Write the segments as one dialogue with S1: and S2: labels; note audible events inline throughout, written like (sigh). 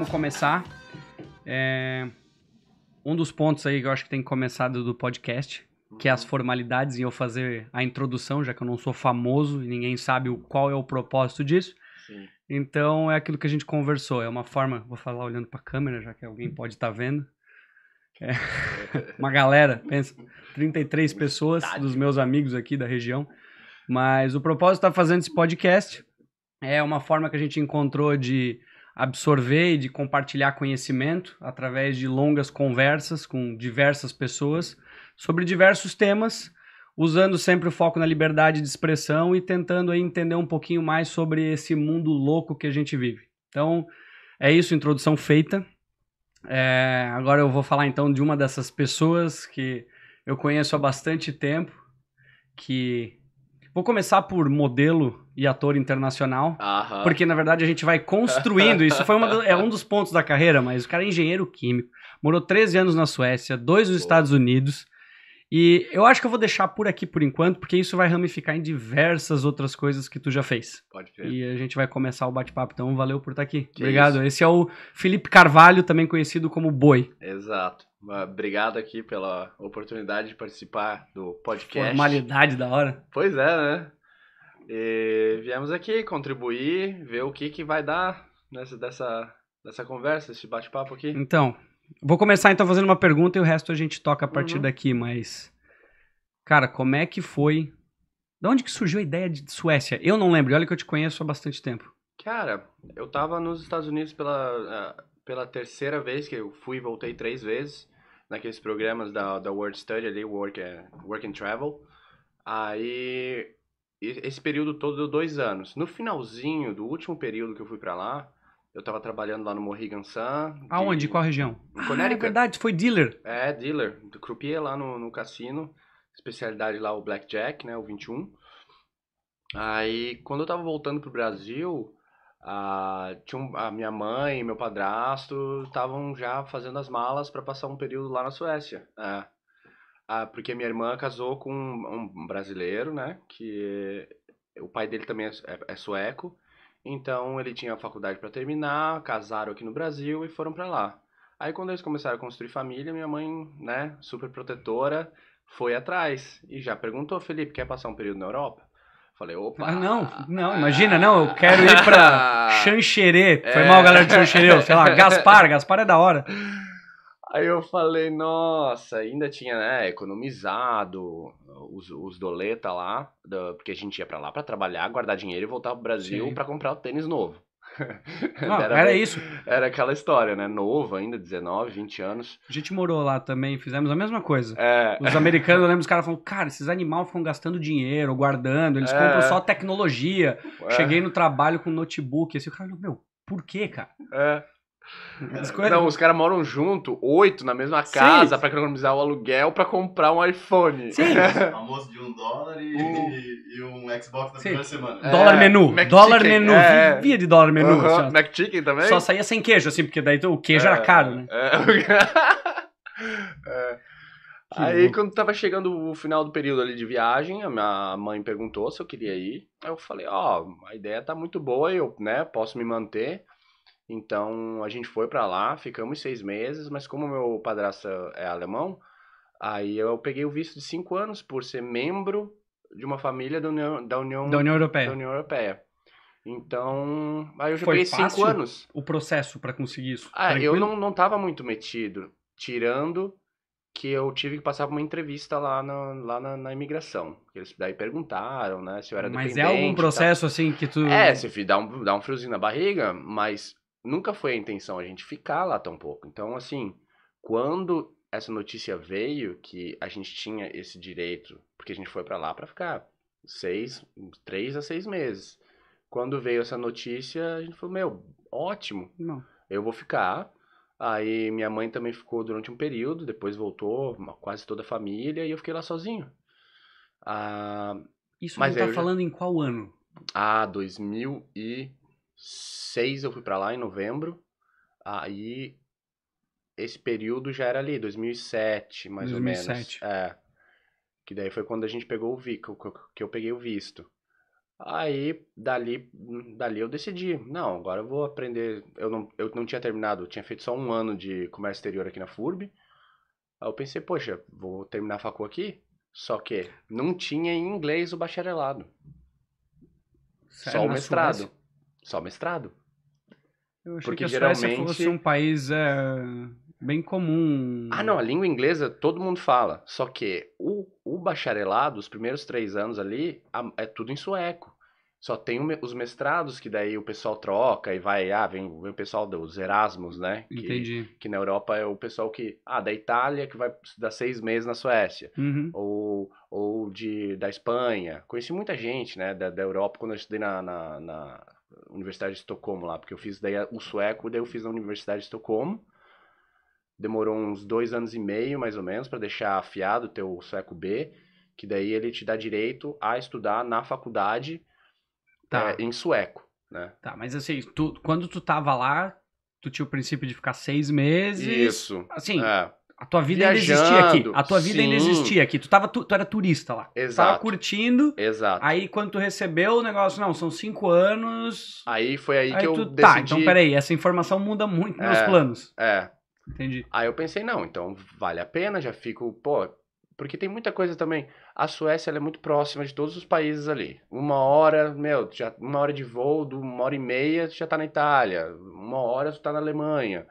S1: vamos começar. É, um dos pontos aí que eu acho que tem começado do podcast, que é as formalidades e eu fazer a introdução, já que eu não sou famoso e ninguém sabe o, qual é o propósito disso. Sim. Então é aquilo que a gente conversou, é uma forma, vou falar olhando para a câmera, já que alguém pode estar tá vendo. É, (laughs) uma galera, pensa, 33 pessoas dos meus amigos aqui da região. Mas o propósito de tá fazendo esse podcast é uma forma que a gente encontrou de absorver e de compartilhar conhecimento através de longas conversas com diversas pessoas sobre diversos temas, usando sempre o foco na liberdade de expressão e tentando entender um pouquinho mais sobre esse mundo louco que a gente vive. Então, é isso, introdução feita. É, agora eu vou falar então de uma dessas pessoas que eu conheço há bastante tempo, que Vou começar por modelo e ator internacional,
S2: Aham. porque
S1: na verdade a gente vai construindo. Isso foi uma, é um dos pontos da carreira, mas o cara é engenheiro químico, morou 13 anos na Suécia, dois nos Pô. Estados Unidos. E eu acho que eu vou deixar por aqui por enquanto, porque isso vai ramificar em diversas outras coisas que tu já fez. Pode ser. E a gente vai começar o bate-papo, então valeu por estar aqui. Que Obrigado. Isso. Esse é o Felipe Carvalho, também conhecido como Boi.
S2: Exato. Obrigado aqui pela oportunidade de participar do podcast. Formalidade da hora. Pois é, né? E viemos aqui contribuir, ver o que, que vai dar nessa, dessa, dessa conversa, esse bate-papo aqui.
S1: Então, vou começar então fazendo uma pergunta e o resto a gente toca a partir uhum. daqui, mas. Cara, como é que foi? De onde que surgiu a ideia de Suécia? Eu não lembro, olha que eu te conheço há bastante tempo.
S2: Cara, eu tava nos Estados Unidos pela, pela terceira vez, que eu fui e voltei três vezes naqueles programas da, da World Study ali, Work, eh, work and Travel. Aí, esse período todo deu dois anos. No finalzinho do último período que eu fui para lá, eu tava trabalhando lá no Morrigan Sun.
S1: Aonde? De, Qual região? Em Ah, é verdade, foi dealer.
S2: É, dealer. Do croupier lá no, no cassino. Especialidade lá, o Blackjack, né? O 21. Aí, quando eu tava voltando pro Brasil, ah, tinha a minha mãe e meu padrasto estavam já fazendo as malas para passar um período lá na Suécia. É. porque minha irmã casou com um, um brasileiro, né? Que o pai dele também é, é, é sueco. Então ele tinha a faculdade para terminar, casaram aqui no Brasil e foram para lá. Aí quando eles começaram a construir família, minha mãe, né, super protetora, foi atrás e já perguntou, Felipe, quer passar um período na Europa? Falei, opa. Ah,
S1: não, não, imagina, não, eu quero ir pra (laughs) Xanxerê. Foi é. mal, galera de Xanxerê, sei lá, Gaspar, (laughs) Gaspar é da hora.
S2: Aí eu falei, nossa, ainda tinha, né, economizado os, os doleta lá, porque a gente ia para lá para trabalhar, guardar dinheiro e voltar pro Brasil para comprar o tênis novo. (laughs) Não, era, era, isso. Era aquela história, né? Novo ainda, 19, 20 anos.
S1: A gente morou lá também, fizemos a mesma coisa. É... Os americanos, eu lembro, os caras falam, cara, esses animais ficam gastando dinheiro, guardando, eles é... compram só tecnologia. É... Cheguei no trabalho com notebook, assim, o cara, meu, por quê, cara?
S2: É. É, não, os caras moram junto, oito, na mesma casa, para economizar o aluguel, para comprar um iPhone. Sim. Almoço (laughs) de um dólar e, um, e um Xbox na Sim. primeira semana. É, dólar menu. Mac dólar chicken. menu. É. de dólar menu. Mac Chicken também? Só saía
S1: sem queijo, assim, porque daí o queijo é. era caro, né? É.
S2: (laughs) é. Aí louco. quando tava chegando o final do período ali de viagem, a minha mãe perguntou se eu queria ir. Aí eu falei, ó, oh, a ideia tá muito boa, eu, né, posso me manter. Então a gente foi para lá, ficamos seis meses, mas como meu padrasto é alemão, aí eu peguei o visto de cinco anos por ser membro de uma família da União, da União, da União Europeia. Da União Europeia. Então, aí eu já Foi peguei cinco anos.
S1: O processo para conseguir isso? Ah, eu não,
S2: não tava muito metido, tirando que eu tive que passar uma entrevista lá na, lá na, na imigração. Eles daí perguntaram, né, se eu era mas dependente. Mas é algum processo
S1: assim que tu... É,
S2: se dá um, dá um friozinho na barriga, mas nunca foi a intenção a gente ficar lá tão pouco. Então, assim, quando essa notícia veio que a gente tinha esse direito, porque a gente foi para lá para ficar seis, três a seis meses. Quando veio essa notícia, a gente falou, meu, ótimo, Não. eu vou ficar. Aí minha mãe também ficou durante um período, depois voltou, quase toda a família, e eu fiquei lá sozinho. Ah, Isso mas tá falando
S1: já... em qual ano?
S2: Ah, 2000 e... 2006 eu fui para lá em novembro. Aí esse período já era ali 2007, mais 2007. ou menos. É. Que daí foi quando a gente pegou o visto, que eu peguei o visto. Aí dali, dali eu decidi, não, agora eu vou aprender. Eu não, eu não tinha terminado, eu tinha feito só um ano de comércio exterior aqui na FURB. Aí eu pensei, poxa, vou terminar a facul aqui. Só que não tinha em inglês o bacharelado. Sério? Só o mestrado. Só mestrado. Eu achei Porque que a Suécia geralmente... fosse um
S1: país é, bem
S2: comum. Ah, não, a língua inglesa todo mundo fala. Só que o, o bacharelado, os primeiros três anos ali, é tudo em sueco. Só tem os mestrados, que daí o pessoal troca e vai, ah, vem, vem o pessoal dos Erasmus, né? Que, Entendi. Que na Europa é o pessoal que, ah, da Itália, que vai estudar seis meses na Suécia. Uhum. Ou, ou de, da Espanha. Conheci muita gente, né, da, da Europa, quando eu estudei na, na, na Universidade de Estocolmo lá, porque eu fiz daí o sueco, daí eu fiz na Universidade de Estocolmo. Demorou uns dois anos e meio, mais ou menos, para deixar afiado o teu sueco B, que daí ele te dá direito a estudar na faculdade tá. é, em sueco, né? Tá, mas
S1: assim, tu, quando tu tava lá, tu tinha o princípio de ficar seis meses. Isso. Assim, é. A tua vida Viajando, ainda existia aqui. A tua vida sim. ainda existia aqui. Tu, tava, tu, tu era turista lá. Exato. Tu tava curtindo. Exato. Aí quando tu recebeu o negócio, não, são cinco anos. Aí foi
S2: aí, aí que tu, eu tá, decidi... Tá, então peraí,
S1: essa informação muda muito é, meus planos.
S2: É. Entendi. Aí eu pensei, não, então vale a pena, já fico, pô... Porque tem muita coisa também. A Suécia é muito próxima de todos os países ali. Uma hora, meu, já, uma hora de voo, uma hora e meia, tu já tá na Itália. Uma hora, tu tá na Alemanha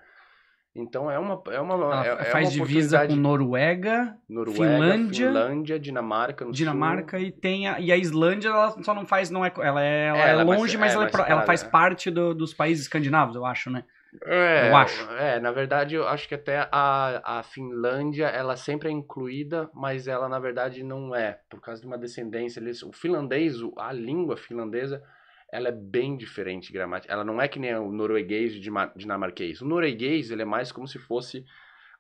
S2: então é uma é uma é, é, faz é uma divisa com Noruega, Noruega Finlândia, Finlândia, Dinamarca, Dinamarca
S1: sul. e tem a, e a Islândia ela só não faz não é ela é, ela é, é, é longe mas, ela, ela faz parte do, dos países escandinavos eu acho né é, eu acho.
S2: É, na verdade, eu acho que até a, a Finlândia, ela sempre é incluída, mas ela, na verdade, não é. Por causa de uma descendência. Eles, o finlandês, a língua finlandesa, ela é bem diferente gramática. Ela não é que nem o norueguês e dinamarquês. O norueguês, ele é mais como se fosse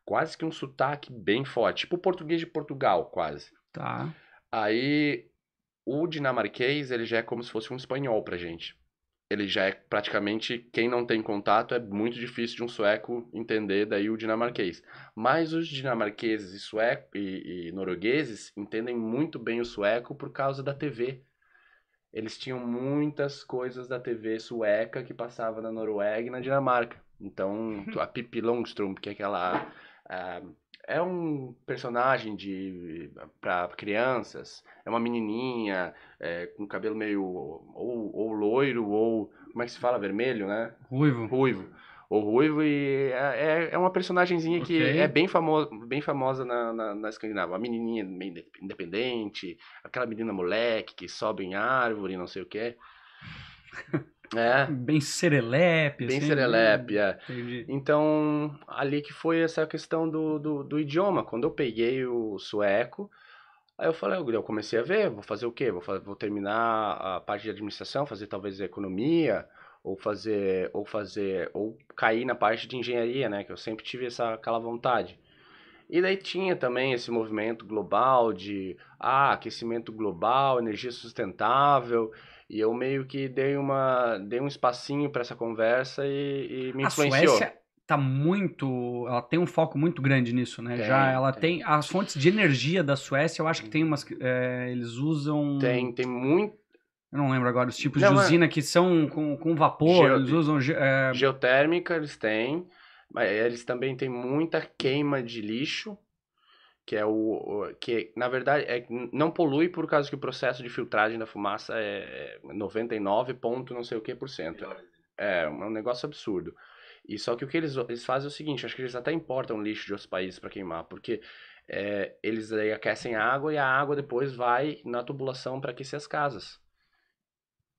S2: quase que um sotaque bem forte, tipo o português de Portugal, quase. Tá. Aí o dinamarquês, ele já é como se fosse um espanhol pra gente. Ele já é praticamente quem não tem contato é muito difícil de um sueco entender daí o dinamarquês. Mas os dinamarqueses e sueco e, e noruegueses entendem muito bem o sueco por causa da TV eles tinham muitas coisas da TV sueca que passava na Noruega e na Dinamarca. Então, a (laughs) Pippi Longström, que é aquela... Uh, é um personagem de para crianças. É uma menininha é, com cabelo meio ou, ou loiro ou como é que se fala vermelho, né? Ruivo. Ruivo o Ruivo, e é, é, é uma personagemzinha okay. que é bem, famo, bem famosa na, na, na Escandinávia. Uma menininha meio independente, aquela menina moleque que sobe em árvore, não sei o quê. É. (laughs) Bem
S1: serelepe. Bem assim, né? serelepe, é.
S2: Entendi. Então, ali que foi essa questão do, do, do, idioma. Quando eu peguei o sueco, aí eu falei, eu comecei a ver, vou fazer o quê? Vou, fazer, vou terminar a parte de administração, fazer talvez economia, ou fazer ou fazer ou cair na parte de engenharia, né, que eu sempre tive essa aquela vontade. E daí tinha também esse movimento global de ah, aquecimento global, energia sustentável, e eu meio que dei uma dei um espacinho para essa conversa e, e me a Suécia
S1: tá muito, ela tem um foco muito grande nisso, né? Tem, Já ela tem. tem. as fontes de energia da Suécia, eu acho que tem umas é, eles usam Tem, tem muito eu não lembro agora os tipos não, de usina mas... que são com, com vapor, Geo... eles usam.
S2: É... Geotérmica eles têm, mas eles também têm muita queima de lixo, que é o. que na verdade é, não polui por causa que o processo de filtragem da fumaça é 99, é ponto não sei o que por cento. Né? É, um negócio absurdo. E só que o que eles, eles fazem é o seguinte: acho que eles até importam lixo de outros países para queimar, porque é, eles aquecem a água e a água depois vai na tubulação para aquecer as casas.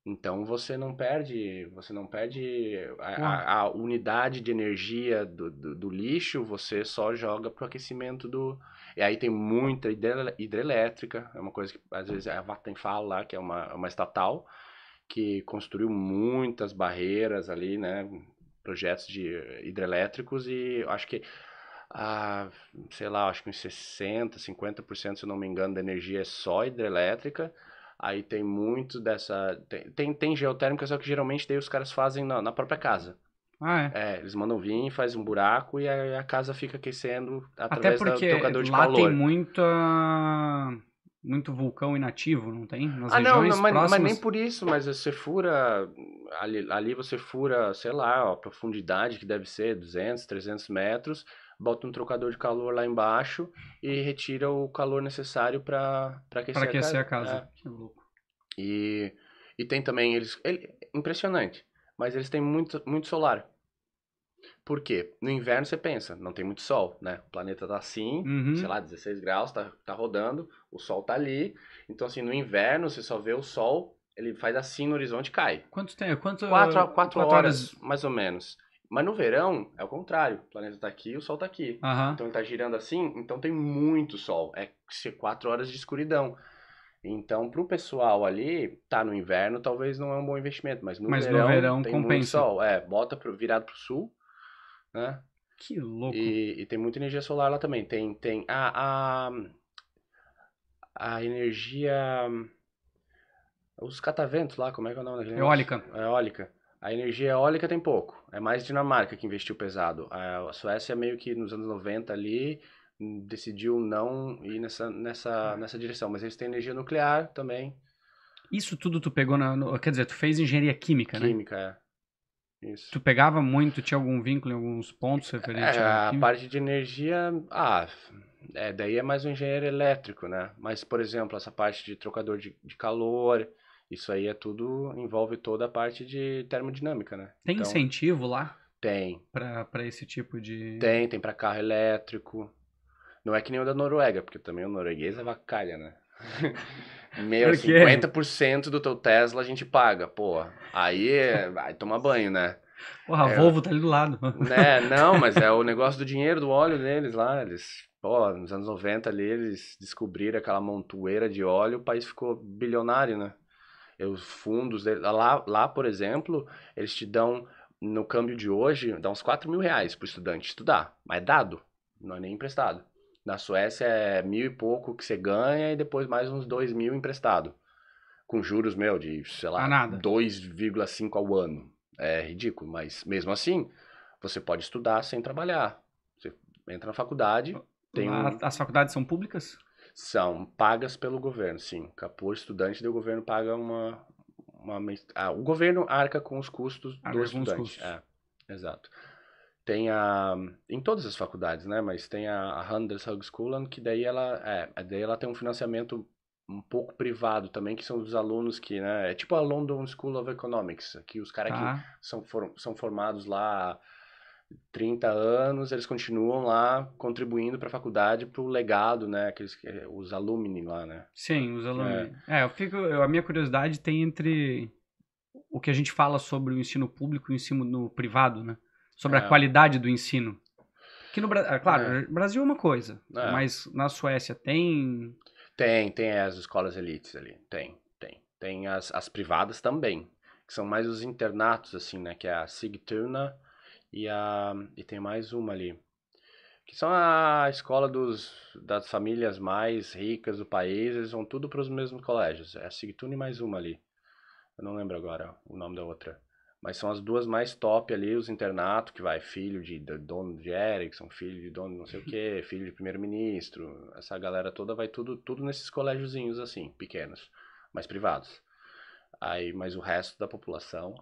S2: Então você não perde, você não perde ah. a, a, a unidade de energia do, do, do lixo, você só joga para o aquecimento do. E aí tem muita hidrelétrica, é uma coisa que às vezes a Vattenfall lá, que é uma, é uma estatal, que construiu muitas barreiras ali, né? Projetos de hidrelétricos e acho que ah, sei lá, acho que uns 60, 50%, se não me engano, da energia é só hidrelétrica Aí tem muito dessa. Tem, tem, tem geotérmica, só que geralmente daí os caras fazem na, na própria casa. Ah, é? é? eles mandam vir, faz um buraco e a, a casa fica aquecendo através do tocador de Até calor. lá tem
S1: muita muito vulcão inativo, não tem? Nas ah, não, não mas, mas, nem por
S2: isso, mas você fura, ali, ali você fura, sei lá, ó, a profundidade que deve ser, 200, 300 metros, bota um trocador de calor lá embaixo e retira o calor necessário para aquecer, pra aquecer a casa. A casa. É. Que louco. E, e tem também eles. Ele, impressionante. Mas eles têm muito, muito solar. Por quê? No inverno você pensa, não tem muito sol, né? O planeta tá assim, uhum. sei lá, 16 graus, tá, tá rodando, o sol tá ali. Então, assim, no inverno você só vê o sol, ele faz assim no horizonte e cai.
S1: Quanto tem Quanto, quatro, quatro, quatro horas, horas,
S2: mais ou menos. Mas no verão é o contrário. O planeta tá aqui, o sol tá aqui. Uhum. Então ele tá girando assim, então tem muito sol. É quatro horas de escuridão. Então, pro pessoal ali, tá no inverno, talvez não é um bom investimento, mas no, mas verão, no verão, tem compensa. muito sol. É, bota pro, virado pro sul, né? Que louco. E, e tem muita energia solar lá também. Tem, tem a, a, a energia... Os cataventos lá, como é que é o nome daquele? Eólica. Eólica a energia eólica tem pouco, é mais Dinamarca que investiu pesado. A Suécia meio que nos anos 90 ali hum, decidiu não ir nessa, nessa, nessa direção, mas eles têm energia nuclear também.
S1: Isso tudo tu pegou na. No, quer dizer, tu fez engenharia química, química né? Química, é. Isso. Tu pegava muito, tinha algum vínculo em alguns pontos referente é, à a parte
S2: de energia, ah, é, daí é mais um engenheiro elétrico, né? Mas, por exemplo, essa parte de trocador de, de calor, isso aí é tudo, envolve toda a parte de termodinâmica, né? Tem então, incentivo lá? Tem. Para esse tipo de. Tem, tem para carro elétrico. Não é que nem o da Noruega, porque também o norueguês é vacalha, né? (laughs) Meu, 50% do teu Tesla a gente paga, pô. Aí é, vai tomar banho, né?
S1: Porra, a é. Volvo tá ali do lado. Né? (laughs) Não, mas
S2: é o negócio do dinheiro, do óleo deles lá. Eles, pô, nos anos 90 ali, eles descobriram aquela montoeira de óleo, o país ficou bilionário, né? Eh, os fundos, lá, lá, por exemplo, eles te dão, no câmbio de hoje, dá uns 4 mil reais para o estudante estudar. Mas é dado, não é nem emprestado. Na Suécia é mil e pouco que você ganha e depois mais uns 2 mil emprestado. Com juros, meu, de, sei lá, 2,5 ao ano. É ridículo, mas mesmo assim, você pode estudar sem trabalhar. Você entra na faculdade, tem... Lá, as
S1: faculdades são públicas?
S2: São pagas pelo governo, sim. Por estudante, o governo paga uma. uma ah, o governo arca com os custos arca do estudante. Custos. É, exato. Tem a. Em todas as faculdades, né? Mas tem a Handels School, que daí ela. É, é, daí ela tem um financiamento um pouco privado também, que são os alunos que, né? É tipo a London School of Economics, que os caras ah. que tá. são, for, são formados lá 30 anos, eles continuam lá contribuindo para a faculdade, para o legado, né? Aqueles, eh, os alumni lá, né? Sim, os alumni.
S1: É, é eu fico, eu, a minha curiosidade tem entre o que a gente fala sobre o ensino público e o ensino privado, né? Sobre é. a qualidade do ensino. Que no é, claro, é. Brasil é uma coisa, é. mas na Suécia tem...
S2: Tem, tem as escolas elites ali, tem, tem. Tem as, as privadas também, que são mais os internatos, assim, né? Que é a Sigtuna e, a, e tem mais uma ali. Que são a escola dos, das famílias mais ricas do país, eles vão tudo para os mesmos colégios. É a Sigtune mais uma ali. Eu não lembro agora o nome da outra. Mas são as duas mais top ali, os internatos, que vai filho de, de dono de Erickson, filho de dono não sei o (laughs) que, filho de primeiro-ministro. Essa galera toda vai tudo, tudo nesses colégiozinhos assim, pequenos, mas privados. Aí, mas o resto da população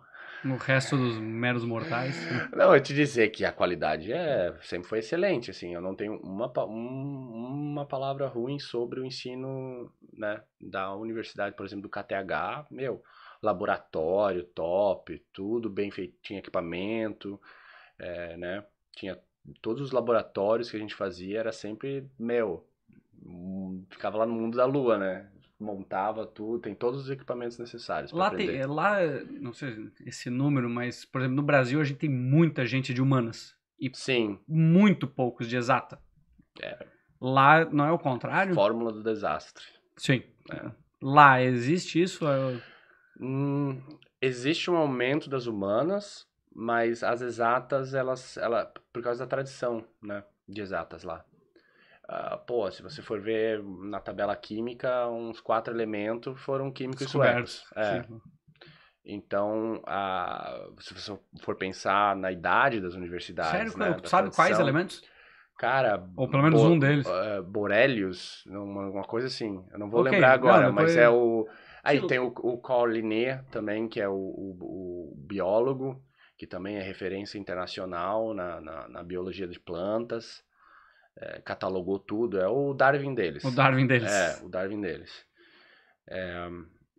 S1: no resto dos
S2: meros mortais. Não, eu te dizer que a qualidade é sempre foi excelente, assim, eu não tenho uma, um, uma palavra ruim sobre o ensino, né, da universidade, por exemplo, do KTH, meu, laboratório top, tudo bem feito, tinha equipamento, é, né, tinha todos os laboratórios que a gente fazia era sempre, meu, hum, ficava lá no mundo da lua, né, montava tudo, tem todos os equipamentos necessários. Lá aprender. tem, é,
S1: lá, não sei esse número, mas, por exemplo, no Brasil a gente tem muita gente de humanas. E Sim. muito poucos de exata.
S2: É. Lá não é o contrário? Fórmula do desastre. Sim. É. Lá existe isso? É hum, existe um aumento das humanas, mas as exatas, elas, ela, por causa da tradição, né, de exatas lá. Uh, pô, se você for ver na tabela química, uns quatro elementos foram químicos suecos. É. Então, uh, se você for pensar na idade das universidades. Sério, né, da sabe quais elementos? Cara. Ou pelo menos um deles. Uh, Borelius, uma, uma, coisa assim. Eu não vou okay. lembrar agora, não, mas é o. Aí tem o, o também, que é o, o, o, biólogo, que também é referência internacional na, na, na biologia de plantas é, catalogou tudo. É o Darwin deles. O Darwin deles. É, o Darwin deles. É,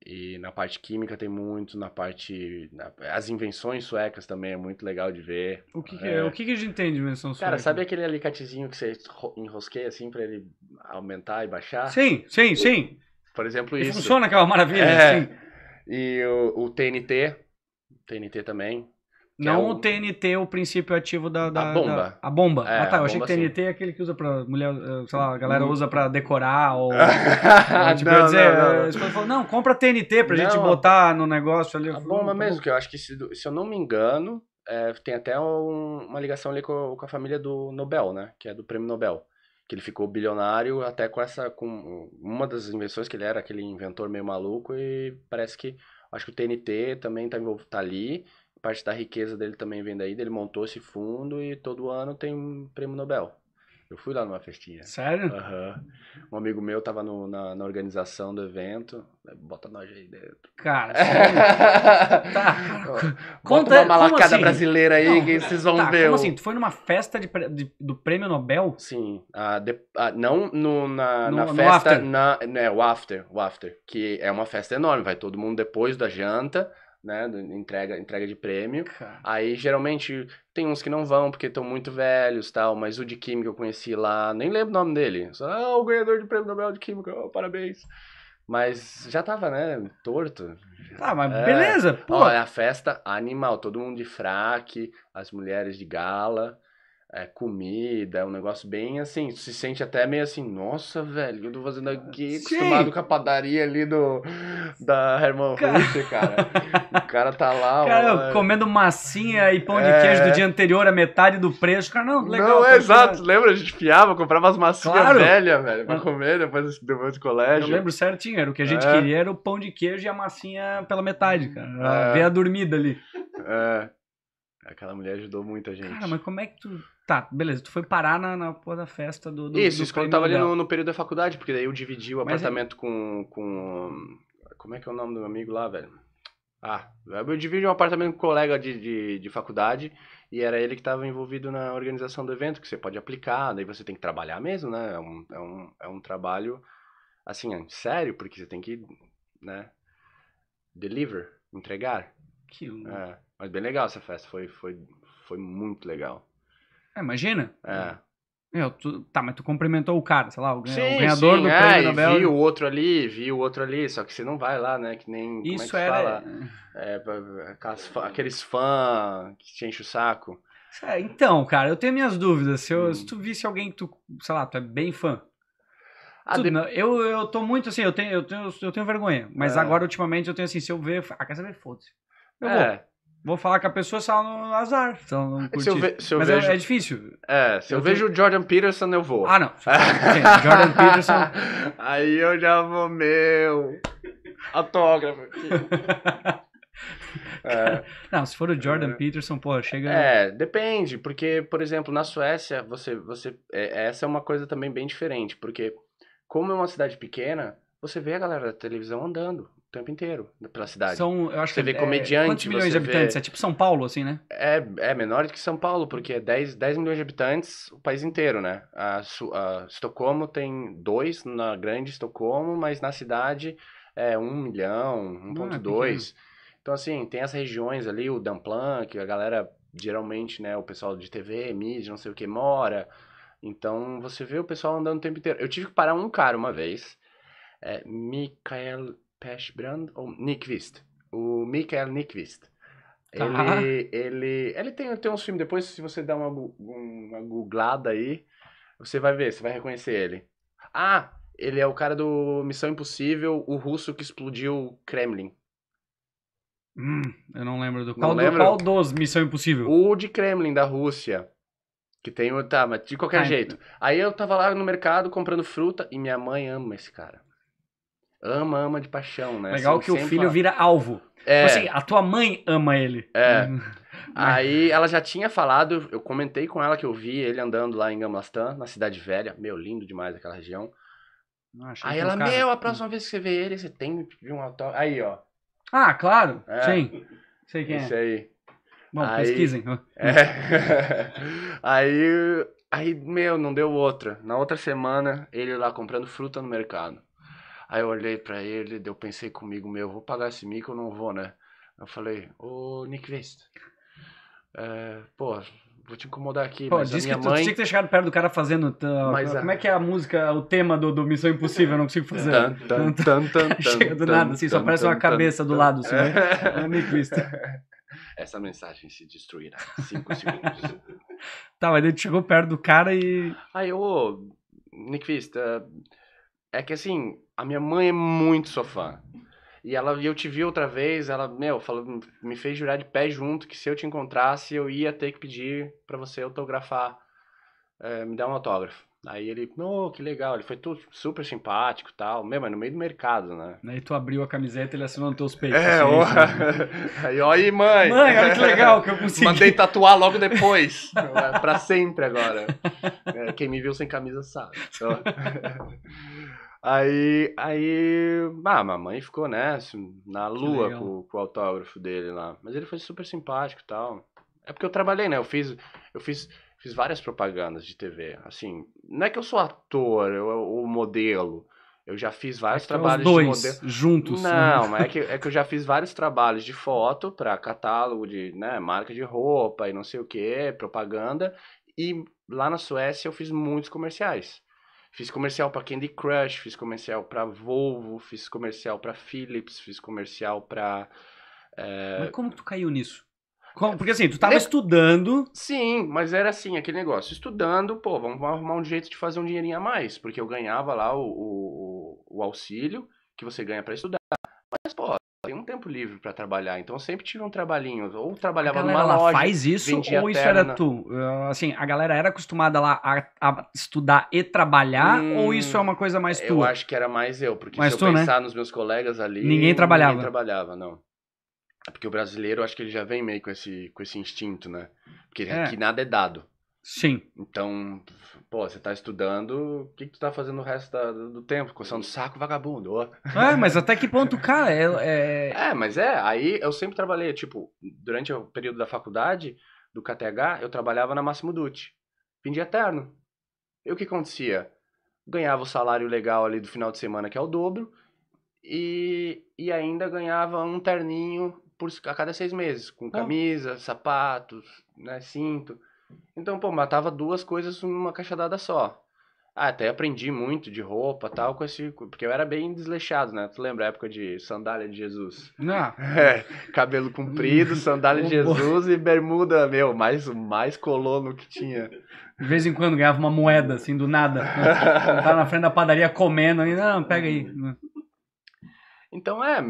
S2: e na parte química tem muito, na parte. Na, as invenções suecas também é muito legal de ver. O
S1: que, que é, é? O que, que a gente entende de invenção sueca? Cara, sabe
S2: aquele alicatezinho que você enrosqueia assim para ele aumentar e baixar? Sim, sim, sim. Por exemplo, e isso. Funciona aquela maravilha, é. sim. E o, o TNT, TNT também, não é o... o...
S1: TNT, o princípio ativo da. da a bomba. Da... A bomba. É, ah, tá. Eu achei que TNT sim. é aquele que usa pra mulher. Eh, sei lá, a galera hum. usa pra decorar ou. (laughs) não, tipo, não, dizer, não, não. Eh, não, compra TNT pra não, gente botar no negócio ali. A bomba tá mesmo,
S2: que eu acho que, se, se eu não me engano, é, tem até um, uma ligação ali com, com, a família do Nobel, né? Que é do prêmio Nobel. Que ele ficou bilionário até com essa. com Uma das invenções que ele era, aquele inventor meio maluco, e parece que. Acho que o TNT também tá, tá ali parte da riqueza dele também vem daí. Ele montou esse fundo e todo ano tem um prêmio Nobel. Eu fui lá numa festinha. Sério? Uhum. Um amigo meu tava no, na, na, organização do evento. Bota nós aí dentro. Cara, (laughs) tá. Bota Conta, uma malacada assim? brasileira aí não, que vocês vão tá, ver. Como o... assim? Tu foi numa festa de, de, do Prêmio Nobel? Sim. Ah, de, ah, não no, na, no, na festa. No after. Na, né, o after. O after. Que é uma festa enorme. Vai todo mundo depois da janta né? Entrega, entrega de prêmio. Cara. Aí geralmente tem uns que não vão porque estão muito velhos tal, mas o de Química eu conheci lá, nem lembro o nome dele. Só, ah, o ganhador de prêmio Nobel de Química, oh, parabéns. Mas já tava, né, torto.
S1: Tá, mas é, beleza,
S2: pô. é a festa animal, todo mundo de fraque, as mulheres de gala é, comida, é um negócio bem assim, se sente até meio assim, nossa, velho, eu tô fazendo aqui, Sim. acostumado com a padaria ali do da Herman Ruth, cara. o cara tá lá, (laughs) cara, ó, é comendo
S1: massinha e pão é... de queijo do é. dia anterior a metade do
S2: preço, cara, não, legal. Não, é exato, lembra, a gente fiava, comprava as massinhas claro. velhas, velho, pra comer depois, depois do colégio. Eu lembro certinho, era o que a gente é. queria, era
S1: o pão de queijo e a massinha pela metade, uhum. cara, é. ver a
S2: dormida ali. É. Aquela mulher ajudou muita gente. Cara, mas
S1: como é que tu. Tá, beleza, tu foi parar na, na porra da festa
S2: do. do isso, do isso quando eu tava ali no, no, período da faculdade, porque daí eu dividi o mas apartamento é... com, com. Como é que é o nome do meu amigo lá, velho? Ah, eu dividi um apartamento com um colega de, de, de faculdade e era ele que estava envolvido na organização do evento, que você pode aplicar, daí você tem que trabalhar mesmo, né? É um, é um, é um trabalho, assim, é sério, porque você tem que, né? Deliver, entregar. Que é. Mas bem legal essa festa, foi, foi, foi muito legal.
S1: É, imagina. É. Meu, tu, tá, mas tu cumprimentou o cara, sei lá, o, sim, o ganhador sim, do é, prêmio Nobel. Vi o
S2: outro ali, vi o outro ali, só que você não vai lá, né? Que nem. Isso como é era. É, é. é aqueles fãs que te enchem o saco.
S1: É, então, cara, eu tenho minhas dúvidas. Se, eu, hum. se tu visse alguém que tu, sei lá, tu é bem fã. Ah, tu, de... eu, eu tô muito assim, eu tenho, eu tenho, eu tenho vergonha. Mas agora, ultimamente, eu tenho assim, se eu ver. Ah, quer saber? Foda-se. Eu é. vou. Vou falar com a pessoa se no azar, se não curtir. Se eu ve, se eu Mas é, vejo, é, é,
S2: difícil. É, se eu, eu vejo tenho... o Jordan Peterson, eu vou. Ah, não. Sim, Jordan Peterson. (laughs) Aí eu já vou, meu. Autógrafo. (laughs) é. Não, se for
S1: o Jordan é. Peterson, pô, chega. É,
S2: depende, porque, por exemplo, na Suécia, você. você é, essa é uma coisa também bem diferente, porque, como é uma cidade pequena, você vê a galera da televisão andando o tempo inteiro pela cidade. São, eu acho você que vê é, comediante. Quantos milhões de habitantes? Vê... É
S1: tipo São Paulo, assim, né?
S2: É, é menor do que São Paulo, porque é 10, 10 milhões de habitantes o país inteiro, né? A, a Estocolmo tem dois na grande Estocolmo, mas na cidade é 1 milhão, 1,2. Ah, então, assim, tem as regiões ali, o Damplan, que a galera geralmente, né, o pessoal de TV, mídia, não sei o que, mora. Então, você vê o pessoal andando o tempo inteiro. Eu tive que parar um cara uma vez. É, Michael Persbrand ou Nickvist. O Michael Nickvist.
S1: Tá. Ele,
S2: ele, ele tem, tem uns filmes depois, se você dá uma, uma googlada aí, você vai ver, você vai reconhecer ele. Ah, ele é o cara do Missão Impossível, o russo que explodiu o Kremlin.
S1: Hum, eu não lembro do qual, lembro? qual
S2: dos Missão Impossível. O de Kremlin, da Rússia. Que tem o. Tá, mas de qualquer Ai, tá, jeito. Então. Aí eu tava lá no mercado comprando fruta e minha mãe ama esse cara ama, ama de paixão, né? Legal que o filho a... vira
S1: alvo. É. Tipo assim,
S2: a tua mãe ama ele. É. Uhum. (laughs) Aí ela já tinha falado, eu comentei com ela que eu vi ele andando lá em Gamlastan, na cidade velha. Meu, lindo demais aquela região. Ah, aí ela, meu, a hum. próxima vez que você vê ele, você tem de um Aí, ó. Ah, claro. É. Sim. Sei quem Isso é. aí. Bom, aí, pesquisem. (laughs) É. aí, aí, meu, não deu outra. Na outra semana, ele lá comprando fruta no mercado. Aí eu olhei para ele, eu pensei comigo, meu, vou pagar esse mico ou não vou, né? Eu falei, ô Nick Vest, é, pô, vou te incomodar aqui, Pô, mas diz minha que tu mãe... tinha que
S1: ter chegado perto do cara fazendo... Tã, mas, como é que é a música, o tema do, do Missão Impossível? Eu não consigo fazer. Tan, tan, tan, tan, (laughs) Chega do nada, assim, só parece uma cabeça do lado, assim. Né? (laughs) É meio (laughs)
S2: Essa mensagem se destruirá em 5 segundos.
S1: tá, mas ele chegou perto do cara e...
S2: Aí, ô, Nickvist, é, é que assim, a minha mãe é muito sua fã. E ela, eu te vi outra vez, ela, meu, falou, me fez jurar de pé junto que se eu te encontrasse, eu ia ter que pedir para você autografar, é, me dar um autógrafo. Aí ele, oh, que legal, ele foi tudo super simpático tal, mesmo, no meio do mercado, né? Aí tu abriu
S1: a camiseta e ele assinou nos teus peitos. É, assim,
S2: né? (laughs) aí, ó, aí, mãe! Mãe, olha que legal que eu (laughs) consegui. Mandei tatuar logo depois, (laughs) pra sempre agora. É, quem me viu sem camisa sabe. Então... Aí, aí, ah, mamãe ficou, né, assim, na lua com, com, o autógrafo dele lá. Mas ele foi super simpático e tal. É porque eu trabalhei, né? Eu fiz, eu fiz, fiz várias propagandas de TV. Assim, não é que eu sou ator, eu, modelo. Eu já fiz é vários é trabalhos dois de modelo. juntos. Né? Não, (laughs) mas é que, é que eu já fiz vários trabalhos de foto para catálogo de, né, marca de roupa e não sei o que, propaganda. E lá na Suécia eu fiz muitos comerciais. Fiz comercial para Candy Crush, fiz comercial para Volvo, fiz comercial para Philips, fiz comercial para. É... Eh, mas como tu caiu nisso? Como? Porque assim, tu estava
S1: estudando.
S2: Sim, mas era assim, aquele negócio. Estudando, pô, vamos arrumar um jeito de fazer um dinheirinho a mais. Porque eu ganhava lá o, o, o auxílio que você ganha para estudar. Mas, pô, tem um tempo livre para trabalhar, então eu sempre tive um trabalhinho. Ou trabalhava galera numa loja. faz isso ou isso era tu?
S1: Ah, assim, a galera era acostumada lá a, a estudar e trabalhar, hum, ou isso é uma
S2: coisa mais tua? Eu acho que era mais eu, porque mais se tu, eu né? pensar né? nos meus colegas ali. Ninguém trabalhava. Ninguém trabalhava, não. É porque o brasileiro, acho que ele já vem meio com esse, com esse instinto, né? Porque é. aqui nada é dado. Sim. Então, pô, você tá estudando, o que, que tu tá fazendo o resto da, do tempo? Coçando saco, vagabundo. ah É, mas até que ponto, cara, é, é... (laughs) É, mas é, aí eu sempre trabalhei, tipo, durante o período da faculdade, do KTH, eu trabalhava na Máximo Dutti. Fim de eterno. E o que acontecia? Ganhava o salário legal ali do final de semana, que é o dobro, e, e ainda ganhava um terninho por, a cada seis meses, com ah. camisa, ah. sapatos, né, cinto. Então, pô, matava duas coisas numa caixadada só. Ah, até aprendi muito de roupa tal, com esse. Porque eu era bem desleixado, né? Tu lembra a época de sandália de Jesus? Não. (laughs) É, cabelo comprido, sandália de (laughs) Jesus e bermuda, meu, mais mais colono que tinha.
S1: De vez em quando ganhava uma moeda, assim, do nada. Né? (laughs) Tava tá na frente da padaria comendo, aí não, pega aí.
S2: Então, é,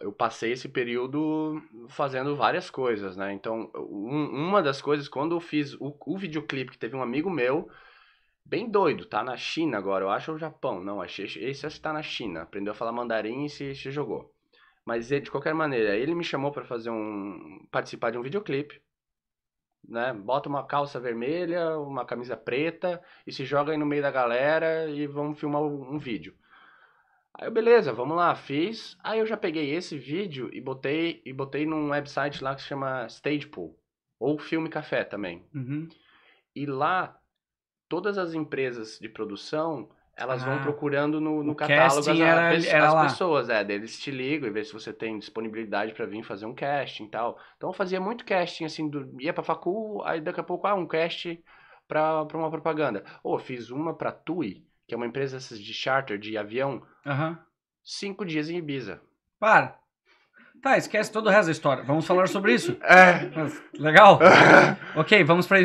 S2: eu passei esse período fazendo várias coisas, né? Então, um, uma das coisas, quando eu fiz o, o videoclipe que teve um amigo meu, bem doido, tá na China agora, eu acho, ou Japão, não, achei, é esse acho que tá na China, aprendeu a falar mandarim e se, se jogou. Mas ele, de qualquer maneira, ele me chamou para fazer um, participar de um videoclipe, né? Bota uma calça vermelha, uma camisa preta e se joga aí no meio da galera e vamos filmar um, um vídeo. Aí eu, beleza, vamos lá, fiz. Aí eu já peguei esse vídeo e botei e botei num website lá que se chama Stagepool, ou Filme Café também. Uhum. E lá, todas as empresas de produção, elas ah, vão procurando no, no catálogo as, era, as, era as pessoas, é, eles te ligam e vê se você tem disponibilidade para vir fazer um casting e tal. Então eu fazia muito casting, assim, do, ia pra facul, aí daqui a pouco, ah, um cast pra, pra uma propaganda. Ou oh, fiz uma pra TUI, que é uma empresa de charter de avião, Aham. Cinco dias em Ibiza. Para.
S1: Tá, esquece todo o resto da história. Vamos falar sobre isso. (laughs) É. legal? (laughs) ok, vamos pra.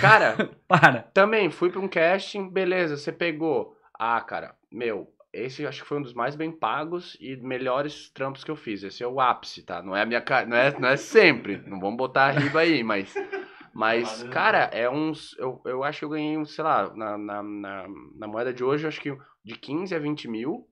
S1: Cara, (laughs)
S2: para. Também fui pra um casting, beleza, você pegou. Ah, cara, meu, esse acho que foi um dos mais bem pagos e melhores trampos que eu fiz. Esse é o ápice, tá? Não é a minha cara. Não é, não é sempre. Não vamos botar a riba aí, mas. Mas, Caramba. Né, cara, é uns. Eu, eu acho que eu ganhei, sei lá, na, na, na, na moeda de hoje, eu acho que de 15 a 20 mil.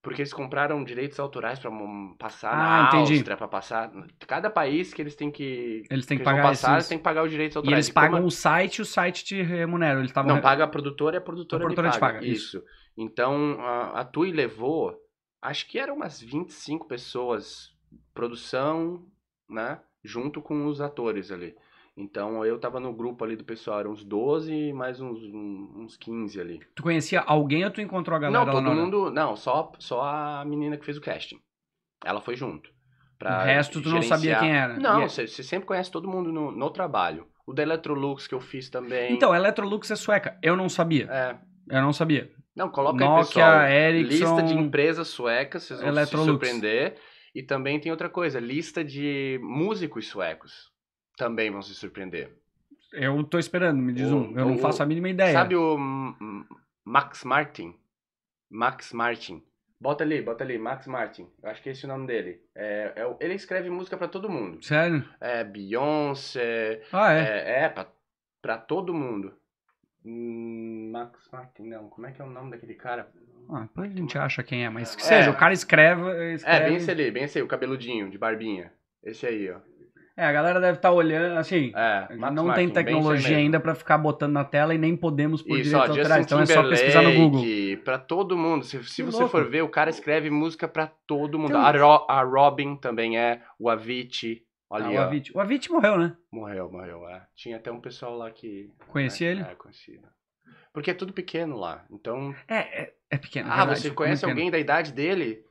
S2: Porque eles compraram direitos autorais para passar ah, na entendi. Áustria, para passar. Cada país que eles têm que. Eles têm que, que pagar. Passar, esses... Eles têm que pagar os direitos autorais. E eles e pagam como... o
S1: site o site te remunera. Eles tavam... Não, paga
S2: a produtora e a produtora, a produtora paga. paga. Isso. isso. Então, a, a Tui levou, acho que eram umas 25 pessoas, produção, né? Junto com os atores ali. Então eu tava no grupo ali do pessoal, eram uns 12 mais uns, uns 15 ali. Tu
S1: conhecia alguém ou tu encontrou a galera? Não, todo lá mundo.
S2: Hora? Não, só, só a menina que fez o casting. Ela foi junto. o resto tu gerenciar... não sabia quem era. Não, é você sempre conhece todo mundo no, no trabalho. O da Electrolux que eu fiz também. Então,
S1: a Electrolux é sueca. Eu não sabia.
S2: É.
S1: Eu não sabia. Não, coloca Nokia, aí, pessoal. Ericsson, lista de empresas
S2: suecas, vocês vão se surpreender. E também tem outra coisa, lista de músicos suecos. Também vão se surpreender.
S1: Eu tô esperando, me diz o, um. Eu o, não faço a mínima ideia. Sabe
S2: o Max Martin? Max Martin. Bota ali, bota ali, Max Martin. Eu acho que é esse é o nome dele. É, é ele escreve música para todo mundo. Sério? É, Beyoncé. Ah, é? É, é pra, pra todo mundo. Hum, Max Martin, não. Como é que é o nome daquele cara?
S1: Ah, depois a gente acha quem é, mas que é, seja, o cara escreve, escreve... É, bem esse
S2: ali, bem esse aí, o cabeludinho, de barbinha. Esse aí, ó. É, a galera deve estar tá olhando, assim, é, Max não Martin, tem tecnologia ainda
S1: para ficar botando na tela e nem podemos por Isso, direitos autorais, então é só pesquisar no Google.
S2: Para todo mundo, se, se você for ver, o cara escreve música para todo mundo. A, Ro, a, Robin também é, o Avicii, olha ah, o Avicii. O Avicii morreu, né? Morreu, morreu, é. Tinha até um pessoal lá que... Conhecia né, ele? É, conhecia. Porque é tudo pequeno lá, então... É, é, é pequeno, é Ah, verdade, você é conhece alguém pequeno. da idade dele?